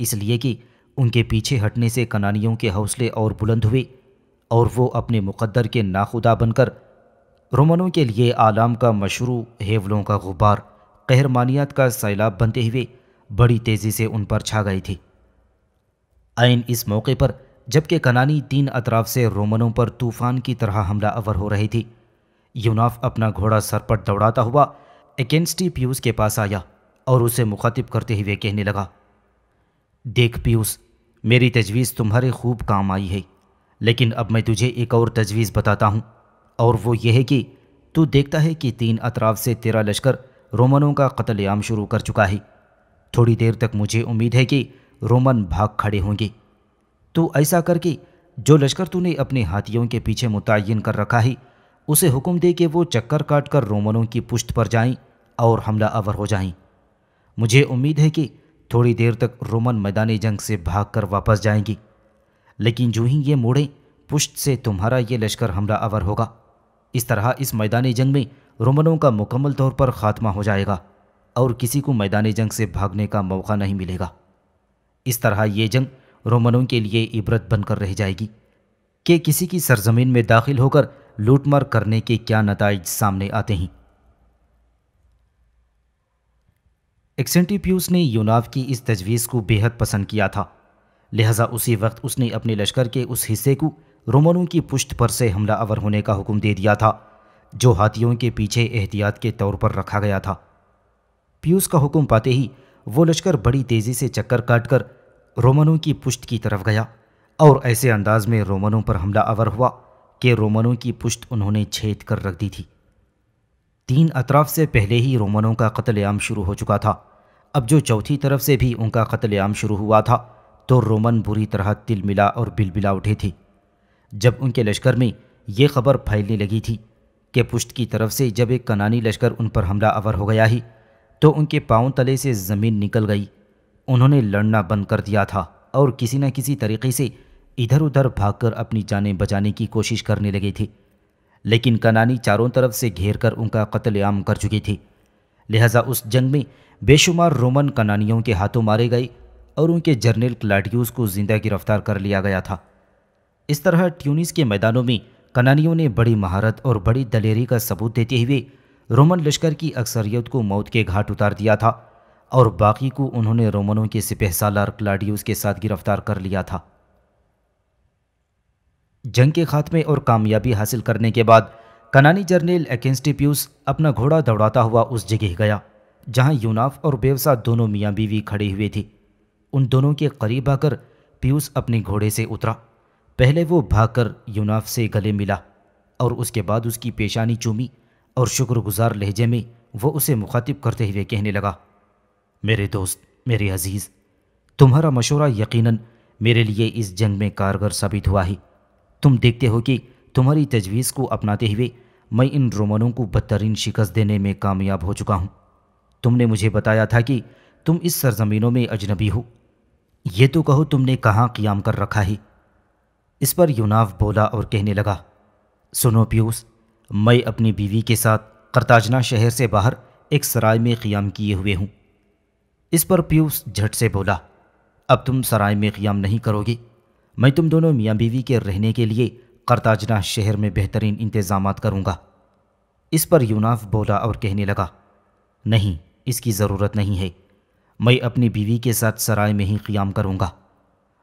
इसलिए कि उनके पीछे हटने से कनानियों के हौसले और बुलंद हुए और वो अपने मुकद्दर के नाखुदा बनकर रोमनों के लिए आलाम का मशरू हेवलों का गुब्बार कहरमानियत का सैलाब बनते हुए बड़ी तेज़ी से उन पर छा गई थी आइन इस मौके पर जबकि कनानी तीन अतराफ से रोमनों पर तूफान की तरह हमला अवर हो रही थी यूनाफ अपना घोड़ा सरपट दौड़ाता हुआ एकेंस्टी पीयूस के पास आया और उसे मुखातिब करते हुए कहने लगा देख पीयूस मेरी तजवीज़ तुम्हारे खूब काम आई है लेकिन अब मैं तुझे एक और तजवीज़ बताता हूँ और वो यह है कि तू देखता है कि तीन अतराफ से तेरा लश्कर रोमनों का कत्लेआम शुरू कर चुका है थोड़ी देर तक मुझे उम्मीद है कि रोमन भाग खड़े होंगे तू ऐसा करके जो लश्कर तूने अपने हाथियों के पीछे मुतयन कर रखा है उसे हुक्म दे कि वो चक्कर काट कर रोमनों की पुश्त पर जाएं और हमला अवर हो जाएं। मुझे उम्मीद है कि थोड़ी देर तक रोमन मैदानी जंग से भाग कर वापस जाएंगी लेकिन जो ही ये मोड़ें पुश्त से तुम्हारा ये लश्कर हमला अवर होगा इस तरह इस मैदानी जंग में रोमनों का मुकम्मल तौर पर खात्मा हो जाएगा और किसी को मैदानी जंग से भागने का मौका नहीं मिलेगा इस तरह ये जंग रोमनों के लिए इबरत बनकर रह जाएगी कि किसी की सरजमीन में दाखिल होकर लूटमार करने के क्या नतज सामने आते हैं एक्सेंटिप्यूस ने यूनाव की इस तजवीज़ को बेहद पसंद किया था लिहाजा उसी वक्त उसने अपने लश्कर के उस हिस्से को रोमनों की पुष्ट पर से हमला अवर होने का हुक्म दे दिया था जो हाथियों के पीछे एहतियात के तौर पर रखा गया था पीयूष का हुक्म पाते ही वो लश्कर बड़ी तेज़ी से चक्कर काट कर रोमनों की पुष्ट की तरफ गया और ऐसे अंदाज में रोमनों पर हमला अवर हुआ कि रोमनों की पुष्ट उन्होंने छेद कर रख दी थी तीन अतराफ से पहले ही रोमनों का कत्लेआम शुरू हो चुका था अब जो चौथी तरफ से भी उनका कत्लेआम शुरू हुआ था तो रोमन बुरी तरह तिलमिला और बिलबिला उठे थे जब उनके लश्कर में ये खबर फैलने लगी थी कि पुश्त की तरफ से जब एक कनानी लश्कर उन पर हमला आवर हो गया ही तो उनके पाँव तले से ज़मीन निकल गई उन्होंने लड़ना बंद कर दिया था और किसी न किसी तरीके से इधर उधर भागकर अपनी जानें बचाने की कोशिश करने लगे थे लेकिन कनानी चारों तरफ से घेर कर उनका कत्लेआम कर चुके थे लिहाजा उस जंग में बेशुमार रोमन कनानियों के हाथों मारे गए और उनके जर्नल क्लाडियोस को जिंदा गिरफ्तार कर लिया गया था इस तरह ट्यूनिस के मैदानों में कनानियों ने बड़ी महारत और बड़ी दलेरी का सबूत देते हुए रोमन लश्कर की अक्सरियत को मौत के घाट उतार दिया था और बाकी को उन्होंने रोमनों के सिपह सालार क्लाडियोस के साथ गिरफ्तार कर लिया था जंग के खात्मे और कामयाबी हासिल करने के बाद कनानी जर्नेल एकेंस्टिप्यूस अपना घोड़ा दौड़ाता हुआ उस जगह गया जहां यूनाफ और बेवसा दोनों मियाँ बीवी खड़े हुए थे उन दोनों के करीब आकर पीयूस अपने घोड़े से उतरा पहले वो भागकर यूनाफ से गले मिला और उसके बाद उसकी पेशानी चूमी और शुक्रगुजार लहजे में वो उसे मुखातिब करते हुए कहने लगा मेरे दोस्त मेरे अजीज़ तुम्हारा मशवरा यकीनन मेरे लिए इस जंग में कारगर साबित हुआ है तुम देखते हो कि तुम्हारी तजवीज़ को अपनाते हुए मैं इन रोमनों को बदतरीन शिकस्त देने में कामयाब हो चुका हूँ तुमने मुझे बताया था कि तुम इस सरजमीनों में अजनबी हो ये तो कहो तुमने कहाँ क़ियाम कर रखा है इस पर यूनाव बोला और कहने लगा सुनो पीयूस मैं अपनी बीवी के साथ करताजना शहर से बाहर एक सराय में क़ियाम किए हुए हूँ इस पर पीयूस झट से बोला अब तुम सराय में क़ियाम नहीं करोगे मैं तुम दोनों मियाँ बीवी के रहने के लिए करताजना शहर में बेहतरीन इंतज़ाम करूँगा इस पर यूनाफ बोला और कहने लगा नहीं इसकी ज़रूरत नहीं है मैं अपनी बीवी के साथ सराय में ही क़ियाम करूँगा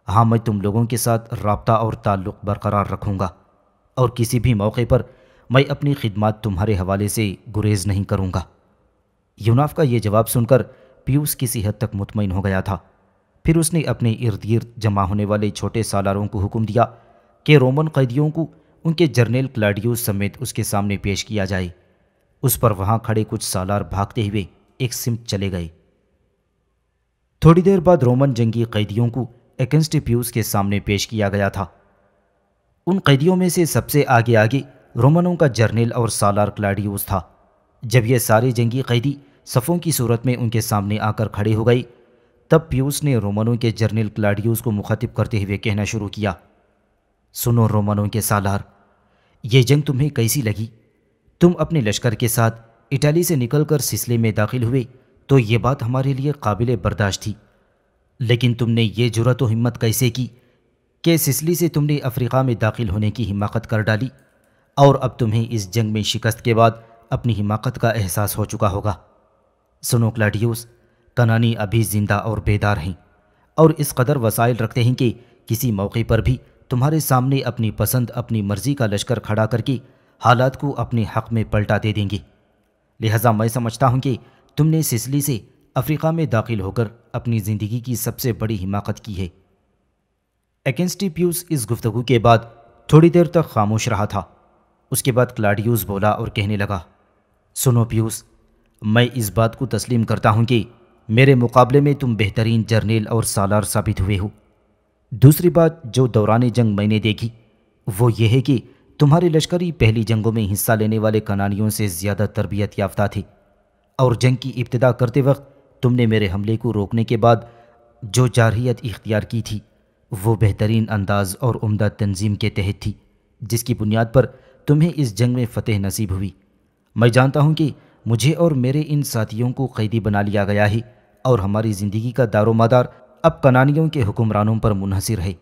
हाँ मैं तुम लोगों के साथ रबता और ताल्लुक़ बरकरार रखूँगा और किसी भी मौके पर मैं अपनी खिदमत तुम्हारे हवाले से गुरेज नहीं करूँगा यूनाफ का ये जवाब सुनकर पीयूष किसी हद तक मुतमिन हो गया था फिर उसने अपने इर्द गिर्द जमा होने वाले छोटे सालारों को हुक्म दिया कि रोमन कैदियों को उनके जर्नल क्लाडियो समेत उसके सामने पेश किया जाए उस पर वहाँ खड़े कुछ सालार भागते हुए एक सिम चले गए थोड़ी देर बाद रोमन जंगी कैदियों को एगेंस्ट प्यूस के सामने पेश किया गया था उन कैदियों में से सबसे आगे आगे रोमनों का जर्नल और सालार क्लाडियोस था जब ये सारे जंगी कैदी सफ़ों की सूरत में उनके सामने आकर खड़े हो गई तब प्यूस ने रोमनों के जर्नल क्लाडियोस को मुखातिब करते हुए कहना शुरू किया सुनो रोमनों के सालार ये जंग तुम्हें कैसी लगी तुम अपने लश्कर के साथ इटाली से निकलकर सिसले में दाखिल हुए तो ये बात हमारे लिए काबिल बर्दाश्त थी लेकिन तुमने ये जुरत व हिम्मत कैसे की कि सिसली से तुमने अफ्रीका में दाखिल होने की हिमाकत कर डाली और अब तुम्हें इस जंग में शिकस्त के बाद अपनी हिमाकत का एहसास हो चुका होगा सुनो क्लाडियोस कनानी अभी ज़िंदा और बेदार हैं और इस कदर वसाइल रखते हैं कि किसी मौके पर भी तुम्हारे सामने अपनी पसंद अपनी मर्ज़ी का लश्कर खड़ा करके हालात को अपने हक़ में पलटा दे देंगे लिहाजा मैं समझता हूँ कि तुमने सिसली से अफ्रीका में दाखिल होकर अपनी ज़िंदगी की सबसे बड़ी हिमाकत की है प्यूस इस गुफ्तगु के बाद थोड़ी देर तक खामोश रहा था उसके बाद क्लाडियूस बोला और कहने लगा सुनो पीयूस मैं इस बात को तस्लीम करता हूँ कि मेरे मुकाबले में तुम बेहतरीन जर्नेल और सालार साबित हुए हो दूसरी बात जो दौरान जंग मैंने देखी वो ये है कि तुम्हारे लश्करी पहली जंगों में हिस्सा लेने वाले कनानियों से ज़्यादा तरबियत याफ्ता थी और जंग की इब्तदा करते वक्त तुमने मेरे हमले को रोकने के बाद जो जारहीत इख्तियार की थी वो बेहतरीन अंदाज और उम्दा तंजीम के तहत थी जिसकी बुनियाद पर तुम्हें इस जंग में फ़तेह नसीब हुई मैं जानता हूँ कि मुझे और मेरे इन साथियों को कैदी बना लिया गया है और हमारी ज़िंदगी का दारोमदार अब कनानियों के हुक्मरानों पर मुनहसर है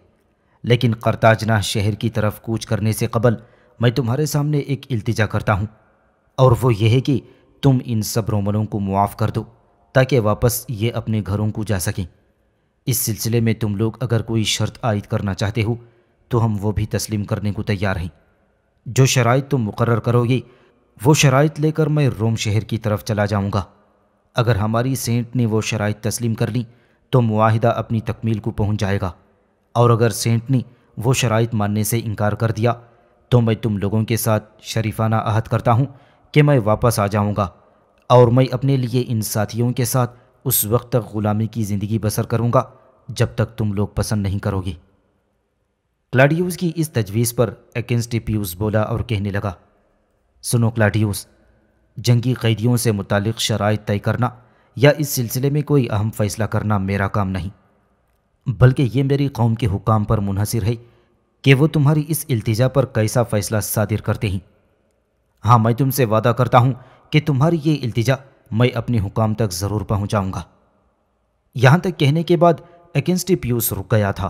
लेकिन करताजना शहर की तरफ कूच करने से कबल मैं तुम्हारे सामने एक इल्तिजा करता हूँ और वो यह है कि तुम इन सब रोमनों को मुआफ़ कर दो ताकि वापस ये अपने घरों को जा सकें इस सिलसिले में तुम लोग अगर कोई शर्त आयद करना चाहते हो तो हम वो भी तस्लीम करने को तैयार हैं जो शराइ तुम मुकर करोगे वो शराइ लेकर मैं रोम शहर की तरफ चला जाऊँगा अगर हमारी सेंट ने वो शराइ तस्लीम कर ली तो माहिदा अपनी तकमील को पहुँच जाएगा और अगर सेंट ने वो शराइ मानने से इनकार कर दिया तो मैं तुम लोगों के साथ शरीफाना अहद करता हूँ कि मैं वापस आ जाऊँगा और मैं अपने लिए इन साथियों के साथ उस वक्त तक ग़ुलामी की ज़िंदगी बसर करूँगा जब तक तुम लोग पसंद नहीं करोगे क्लाडियोस की इस तजवीज़ पर एकेंस्टिपियूस बोला और कहने लगा सुनो क्लाडियूस जंगी कैदियों से मुतक शराइ तय करना या इस सिलसिले में कोई अहम फ़ैसला करना मेरा काम नहीं बल्कि ये मेरी कौम के हुकाम पर मुनहसर है कि वो तुम्हारी इस अल्तजा पर कैसा फ़ैसला सादिर करते हैं हाँ मैं तुमसे वादा करता हूँ कि तुम्हारी ये इल्तिजा मैं अपने हुकाम तक ज़रूर पहुँचाऊँगा यहां तक कहने के बाद एकेंस्टी पीयूस रुक गया था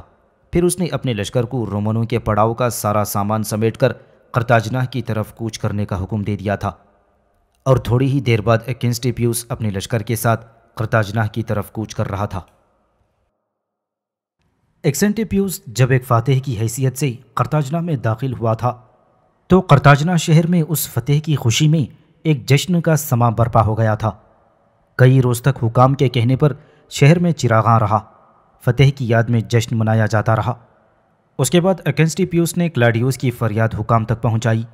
फिर उसने अपने लश्कर को रोमनों के पड़ाव का सारा सामान कर करताजना की तरफ कूच करने का हुक्म दे दिया था और थोड़ी ही देर बाद एकेंस्टी पीयूस अपने लश्कर के साथ करताजनाह की तरफ कूच कर रहा था एक्सेंटिप्यूस जब एक फ़ातेह की हैसियत से करताजना में दाखिल हुआ था तो करताजना शहर में उस फतेह की खुशी में एक जश्न का समा बर्पा हो गया था कई रोज़ तक हुकाम के कहने पर शहर में चिरागा रहा फतेह की याद में जश्न मनाया जाता रहा उसके बाद अकेंस्टिप्यूस ने क्लाडियोस की फरियाद हुकाम तक पहुंचाई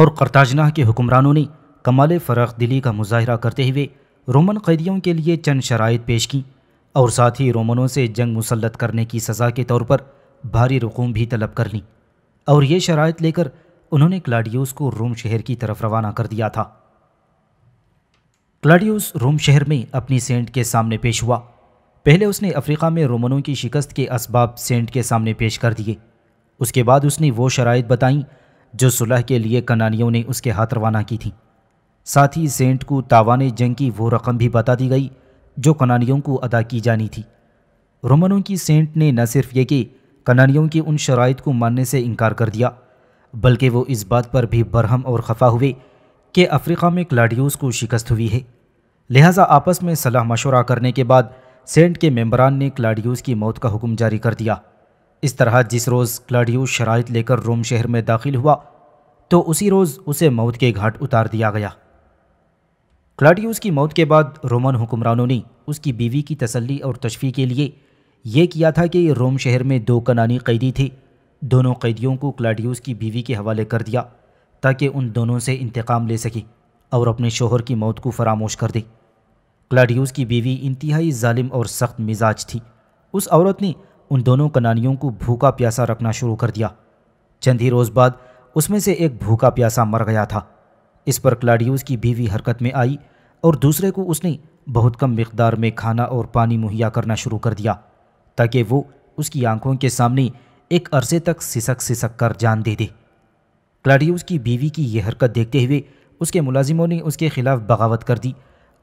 और करताजनाह के हुक्मरानों ने कमाल फ़रख दिली का मुजाहरा करते हुए रोमन कैदियों के लिए चंद शराइ पेश की और साथ ही रोमनों से जंग मुसलत करने की सज़ा के तौर पर भारी रकूम भी तलब कर ली और ये शराइ लेकर उन्होंने क्लाडियोस को रोम शहर की तरफ रवाना कर दिया था क्लाडियोस रोम शहर में अपनी सेंट के सामने पेश हुआ पहले उसने अफ्रीका में रोमनों की शिकस्त के असबाब सेंट के सामने पेश कर दिए उसके बाद उसने वो शराइ बताईं जो सुलह के लिए कनानियों ने उसके हाथ रवाना की थी साथ ही सेंट को तावान जंग की वो रकम भी बता दी गई जो कनानियों को अदा की जानी थी रोमनों की सेंट ने न सिर्फ ये कि कनानियों की उन शराइ को मानने से इनकार कर दिया बल्कि वो इस बात पर भी बरहम और खफा हुए कि अफ्रीका में क्लाडियोस को शिकस्त हुई है लिहाजा आपस में सलाह मशवरा करने के बाद सेंट के मेम्बरान ने क्लाडियोस की मौत का हुक्म जारी कर दिया इस तरह जिस रोज़ क्लाडियोस शराइ लेकर रोम शहर में दाखिल हुआ तो उसी रोज़ उसे मौत के घाट उतार दिया गया क्लाडियूस की मौत के बाद रोमन हुक्मरानों ने उसकी बीवी की तसल्ली और तशफी के लिए यह किया था कि रोम शहर में दो कनानी कैदी थे दोनों कैदियों को क्लाडियस की बीवी के हवाले कर दिया ताकि उन दोनों से इंतकाम ले सके और अपने शोहर की मौत को फरामोश कर दे क्लाडियस की बीवी इंतहाई जालिम और सख्त मिजाज थी उस औरत ने उन दोनों कनानियों को भूखा प्यासा रखना शुरू कर दिया चंद ही रोज़ बाद उसमें से एक भूखा प्यासा मर गया था इस पर क्लाडियस की बीवी हरकत में आई और दूसरे को उसने बहुत कम मकदार में खाना और पानी मुहैया करना शुरू कर दिया ताकि वो उसकी आंखों के सामने एक अरसे तक सिसक सिसक कर जान दे दी क्लाडियोस की बीवी की यह हरकत देखते हुए उसके मुलाजिमों ने उसके खिलाफ बगावत कर दी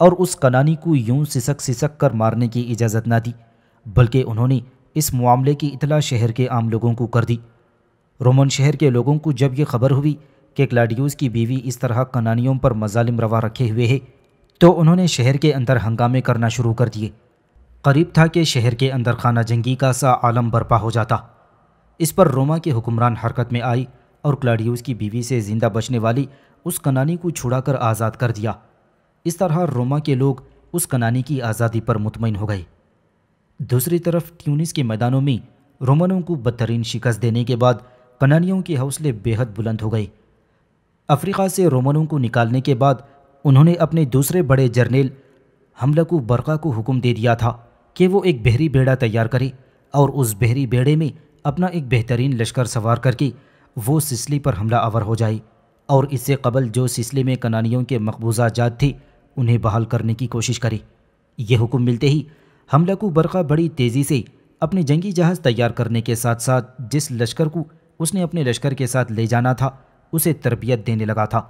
और उस कनानी को यूं सिसक सिसक कर मारने की इजाज़त ना दी बल्कि उन्होंने इस मामले की इतला शहर के आम लोगों को कर दी रोमन शहर के लोगों को जब यह खबर हुई कि क्लाडियोस की बीवी इस तरह कनानियों पर मजालिम रवा रखे हुए है तो उन्होंने शहर के अंदर हंगामे करना शुरू कर दिए करीब था कि शहर के अंदर खाना जंगी का सा आलम बर्पा हो जाता इस पर रोमा के हुक्मरान हरकत में आई और क्लाडियोस की बीवी से ज़िंदा बचने वाली उस कनानी को छुड़ाकर आज़ाद कर दिया इस तरह रोमा के लोग उस कनानी की आज़ादी पर मुतमिन हो गए दूसरी तरफ ट्यूनिस के मैदानों में रोमनों को बदतरीन शिकस्त देने के बाद कनानियों के हौसले बेहद बुलंद हो गए अफ्रीका से रोमनों को निकालने के बाद उन्होंने अपने दूसरे बड़े जर्नेल हमलकू बरका को हुक्म दे दिया था कि वो एक बहरी बेड़ा तैयार करे और उस बहरी बेड़े में अपना एक बेहतरीन लश्कर सवार करके वो सिसली पर हमला आवर हो जाए और इससे कबल जो सिसली में कनानियों के मकबूजा जात थे उन्हें बहाल करने की कोशिश करे ये हुक्म मिलते ही हमला को बरका बड़ी तेज़ी से अपने जंगी जहाज़ तैयार करने के साथ साथ जिस लश्कर को उसने अपने लश्कर के साथ ले जाना था उसे तरबियत देने लगा था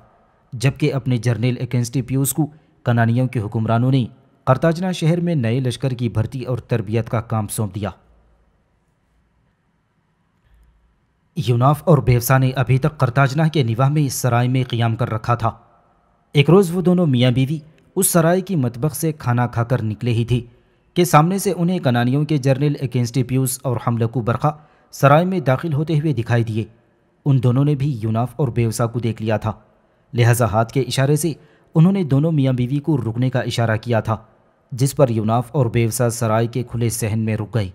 जबकि अपने जर्नल एकेंस्टिप्यूज़ को कनानियों के हुक्मरानों ने करताजना शहर में नए लश्कर की भर्ती और तरबियत का काम सौंप दिया यूनाफ और बेवसा ने अभी तक करताजना के निवाह में इस सराय में क्याम कर रखा था एक रोज़ वो दोनों मियाँ बीवी उस सराय की मतबक से खाना खाकर निकले ही थी कि सामने से उन्हें कनानियों के जर्नल एकेंस्टिप्यूस और हमलकू बरखा सराय में दाखिल होते हुए दिखाई दिए उन दोनों ने भी यूनाफ और बेवसा को देख लिया था लिहाजा हाथ के इशारे से उन्होंने दोनों मियाँ बीवी को रुकने का इशारा किया था जिस पर यूनाफ और बेवसा सराय के खुले सहन में रुक गई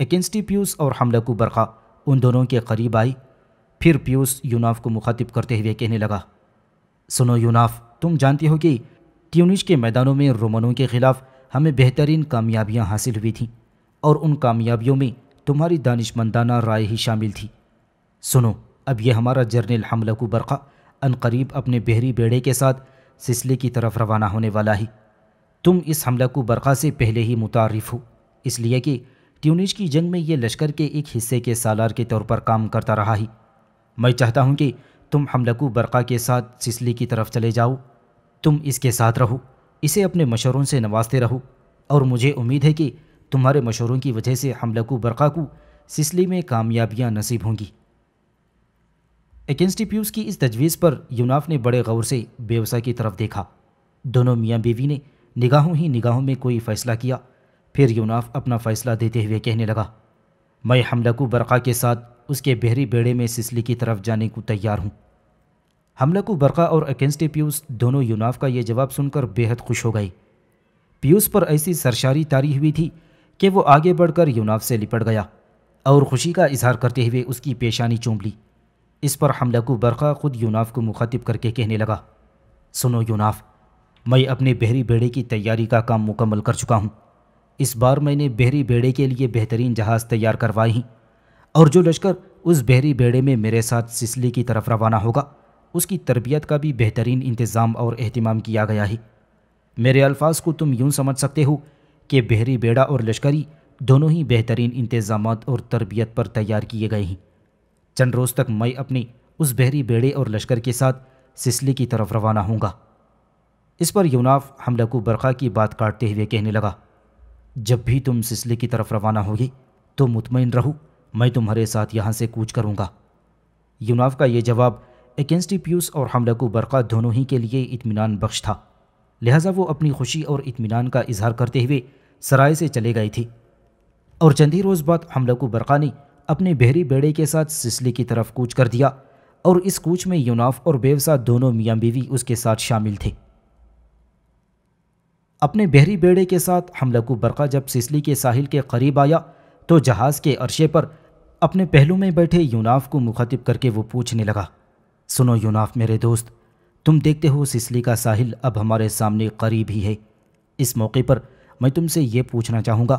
एकेंस्टिप्यूस और हमलकू बरखा उन दोनों के करीब आई फिर पीयूष यूनाफ को मुखातिब करते हुए कहने लगा सुनो यूनाफ तुम जानती हो कि ट्यूनिश के मैदानों में रोमनों के ख़िलाफ़ हमें बेहतरीन कामयाबियां हासिल हुई थीं और उन कामयाबियों में तुम्हारी दानिशमंदाना राय ही शामिल थी सुनो अब यह हमारा जर्नल हमलकू बरखा अनकरीब अपने बहरी बेड़े के साथ सिसले की तरफ रवाना होने वाला है तुम इस हमलकू बरख़ा से पहले ही मुतारफ़ हो इसलिए कि ट्यूनिश की जंग में ये लश्कर के एक हिस्से के सालार के तौर पर काम करता रहा ही मैं चाहता हूं कि तुम हमलकू बरक़ा के साथ सिसली की तरफ चले जाओ तुम इसके साथ रहो इसे अपने मशहरों से नवाजते रहो और मुझे उम्मीद है कि तुम्हारे मशहरों की वजह से हमलकू बरक़ा को सिसली में कामयाबियाँ नसीब होंगी एकेंस्टिप्यूस की इस तजवीज़ पर यूनाफ ने बड़े गौर से बेवसा की तरफ देखा दोनों मियाँ बीवी ने निगाहों ही निगाहों में कोई फ़ैसला किया फिर यूनाफ अपना फ़ैसला देते हुए कहने लगा मैं हमलकू बरक़ा के साथ उसके बहरी बेड़े में सिसली की तरफ जाने को तैयार हूँ हमलकू बरक़ा और अकेंस्टे पीयूस दोनों यूनाफ का यह जवाब सुनकर बेहद खुश हो गई पीयूस पर ऐसी सरशारी तारी हुई थी कि वो आगे बढ़कर यूनाफ से लिपट गया और खुशी का इजहार करते हुए उसकी पेशानी चूम ली इस पर हमलकू बरक़ा ख़ुद यूनाफ को मुखातिब करके कहने लगा सुनो यूनाफ मैं अपने बहरी बेड़े की तैयारी का काम मुकम्मल कर चुका हूँ इस बार मैंने बहरी बेड़े के लिए बेहतरीन जहाज़ तैयार करवाई हैं और जो लश्कर उस बहरी बेड़े में मेरे साथ सिसली की तरफ रवाना होगा उसकी तरबियत का भी बेहतरीन इंतज़ाम और अहतमाम किया गया है मेरे अल्फाज को तुम यूँ समझ सकते हो कि बहरी बेड़ा और लश्करी दोनों ही बेहतरीन इंतज़ाम और तरबियत पर तैयार किए गए हैं चंद रोज़ तक मैं अपने उस बहरी बेड़े और लश्कर के साथ सिसली की तरफ रवाना होऊंगा इस पर यूनाफ हमला को बरखा की बात काटते हुए कहने लगा जब भी तुम सिसले की तरफ रवाना होगी तो मुतमिन रहो मैं तुम्हारे साथ यहाँ से कूच करूँगा यूनाव का ये जवाब एकेंस्टिप्यूस और हमला को बरक़ा दोनों ही के लिए इतमान बख्श था लिहाजा वो अपनी खुशी और इतमान का इजहार करते हुए सराय से चले गए थे और चंद ही रोज़ बाद हमला को बरक़ा ने अपने बहरी बेड़े के साथ सिसले की तरफ कूच कर दिया और इस कूच में यूनाफ और बेवसा दोनों मियाँ बीवी उसके साथ शामिल थे अपने बहरी बेड़े के साथ हमलकू बरका जब सिसली के साहिल के करीब आया तो जहाज़ के अरशे पर अपने पहलू में बैठे यूनाफ को मुखातिब करके वो पूछने लगा सुनो यूनाफ मेरे दोस्त तुम देखते हो सिसली का साहिल अब हमारे सामने करीब ही है इस मौके पर मैं तुमसे ये पूछना चाहूँगा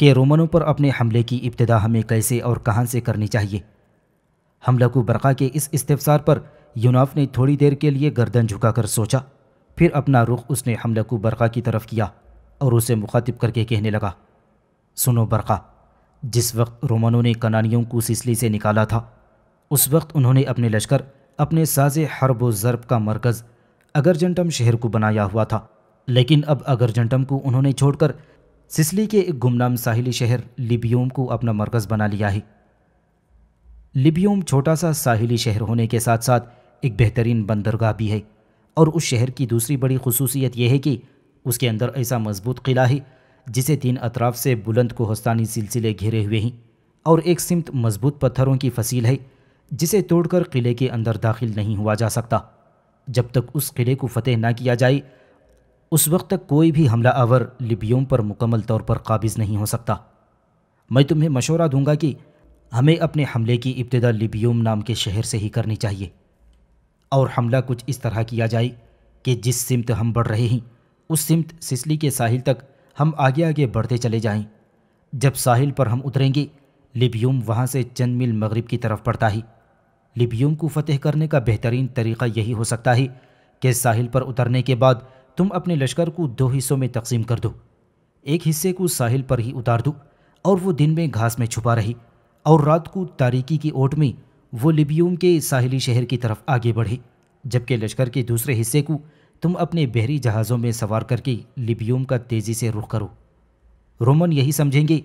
कि रोमनों पर अपने हमले की इब्तदा हमें कैसे और कहाँ से करनी चाहिए हमलकू बरका के इस इस्तेफसार पर यूनाफ ने थोड़ी देर के लिए गर्दन झुकाकर सोचा फिर अपना रुख उसने हमला को बरक़ा की तरफ किया और उसे मुखातिब करके कहने लगा सुनो बरक़ा जिस वक्त रोमनों ने कनानियों को सिसली से निकाला था उस वक्त उन्होंने अपने लश्कर अपने साज हरब व ज़रब का मरकज़ अगरजंटम शहर को बनाया हुआ था लेकिन अब अगरजंटम को उन्होंने छोड़कर सिसली के एक गुमनाम साहिली शहर लिबियोम को अपना मरकज़ बना लिया है लिबियोम छोटा सा साहिली शहर होने के साथ साथ एक बेहतरीन बंदरगाह भी है और उस शहर की दूसरी बड़ी खसूसियत यह है कि उसके अंदर ऐसा मजबूत किला है जिसे तीन अतराफ से बुलंद कोहस्तानी सिलसिले घेरे हुए हैं और एक सिमत मजबूत पत्थरों की फसील है जिसे तोड़कर किले के अंदर दाखिल नहीं हुआ जा सकता जब तक उस किले को फतेह ना किया जाए उस वक्त तक कोई भी हमला आवर लिबियों पर मुकम्मल तौर पर काबिज़ नहीं हो सकता मैं तुम्हें मशवरा दूंगा कि हमें अपने हमले की इब्तदा लिबियोम नाम के शहर से ही करनी चाहिए और हमला कुछ इस तरह किया जाए कि जिस सिमत हम बढ़ रहे हैं उस सिमत सिसली के साहिल तक हम आगे आगे बढ़ते चले जाएं। जब साहिल पर हम उतरेंगे लिबियम वहाँ से चंद मील मगरब की तरफ पड़ता है लिबियम को फतेह करने का बेहतरीन तरीका यही हो सकता है कि साहिल पर उतरने के बाद तुम अपने लश्कर को दो हिस्सों में तकसीम कर दो एक हिस्से को साहिल पर ही उतार दो और वो दिन में घास में छुपा रही और रात को तारीकी की ओट में वो लिबियूम के साहिली शहर की तरफ आगे बढ़े जबकि लश्कर के दूसरे हिस्से को तुम अपने बहरी जहाज़ों में सवार करके लिबियूम का तेज़ी से रुख करो रोमन यही समझेंगे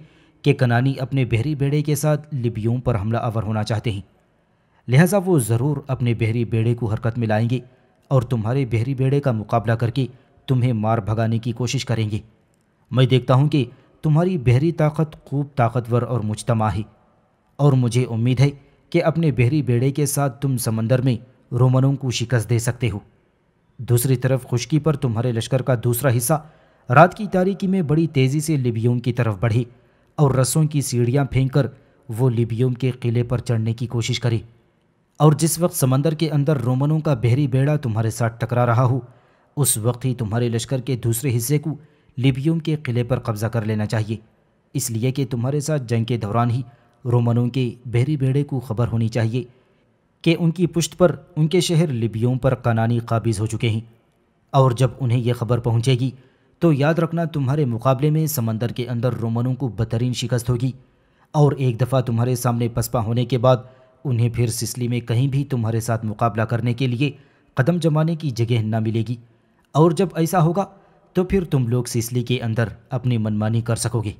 कि कनानी अपने बहरी बेड़े के साथ लिबियूम पर हमला आवर होना चाहते हैं लिहाजा वो ज़रूर अपने बहरी बेड़े को हरकत में लाएंगे और तुम्हारे बहरी बेड़े का मुकाबला करके तुम्हें मार भगाने की कोशिश करेंगे मैं देखता हूँ कि तुम्हारी बहरी ताकत खूब ताकतवर और मुजतमा है और मुझे उम्मीद है कि अपने बहरी बेड़े के साथ तुम समंदर में रोमनों को शिकस्त दे सकते हो दूसरी तरफ खुशकी पर तुम्हारे लश्कर का दूसरा हिस्सा रात की तारीकी में बड़ी तेज़ी से लिबियोम की तरफ बढ़ी और रसों की सीढ़ियाँ फेंक कर वो लिबियोम के किले पर चढ़ने की कोशिश करी और जिस वक्त समंदर के अंदर रोमनों का बहरी बेड़ा तुम्हारे साथ टकरा रहा हो उस वक्त ही तुम्हारे लश्कर के दूसरे हिस्से को लिबियोम के किले पर कब्ज़ा कर लेना चाहिए इसलिए कि तुम्हारे साथ जंग के दौरान ही रोमनों के बहरी बेड़े को खबर होनी चाहिए कि उनकी पुष्ट पर उनके शहर लिबियों पर कनानी काबिज हो चुके हैं और जब उन्हें यह खबर पहुंचेगी तो याद रखना तुम्हारे मुकाबले में समंदर के अंदर रोमनों को बदतरीन शिकस्त होगी और एक दफ़ा तुम्हारे सामने पसपा होने के बाद उन्हें फिर सिसली में कहीं भी तुम्हारे साथ मुकाबला करने के लिए कदम जमाने की जगह न मिलेगी और जब ऐसा होगा तो फिर तुम लोग सिसली के अंदर अपनी मनमानी कर सकोगे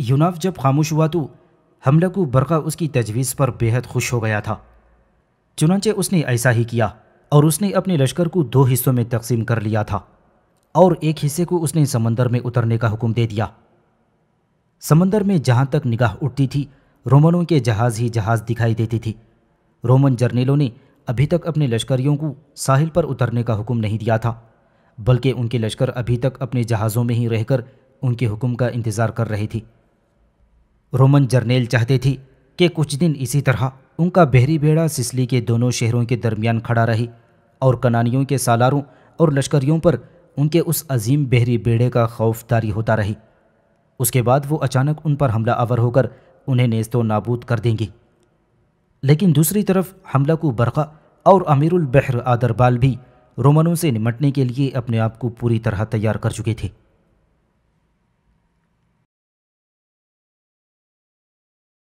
यूनाफ जब खामोश हुआ तो हमलकू बरका उसकी तजवीज़ पर बेहद खुश हो गया था चुनाचे उसने ऐसा ही किया और उसने अपने लश्कर को दो हिस्सों में तकसीम कर लिया था और एक हिस्से को उसने समंदर में उतरने का हुक्म दे दिया समंदर में जहाँ तक निगाह उठती थी रोमनों के जहाज़ ही जहाज़ दिखाई देती थी रोमन जर्नेलों ने अभी तक अपने लश्करियों को साहिल पर उतरने का हुक्म नहीं दिया था बल्कि उनके लश्कर अभी तक अपने जहाज़ों में ही रहकर उनके हुक्म का इंतज़ार कर रही थी रोमन जर्नेल चाहते थे कि कुछ दिन इसी तरह उनका बहरी बेड़ा सिसली के दोनों शहरों के दरमियान खड़ा रहे और कनानियों के सालारों और लश्करियों पर उनके उस अजीम बहरी बेड़े का खौफ तारी होता रही उसके बाद वो अचानक उन पर हमला आवर होकर उन्हें नेस्तो नाबूद कर देंगे लेकिन दूसरी तरफ हमला को बरका और अमीरुल बहर आदरबाल भी रोमनों से निमटने के लिए अपने आप को पूरी तरह तैयार कर चुके थे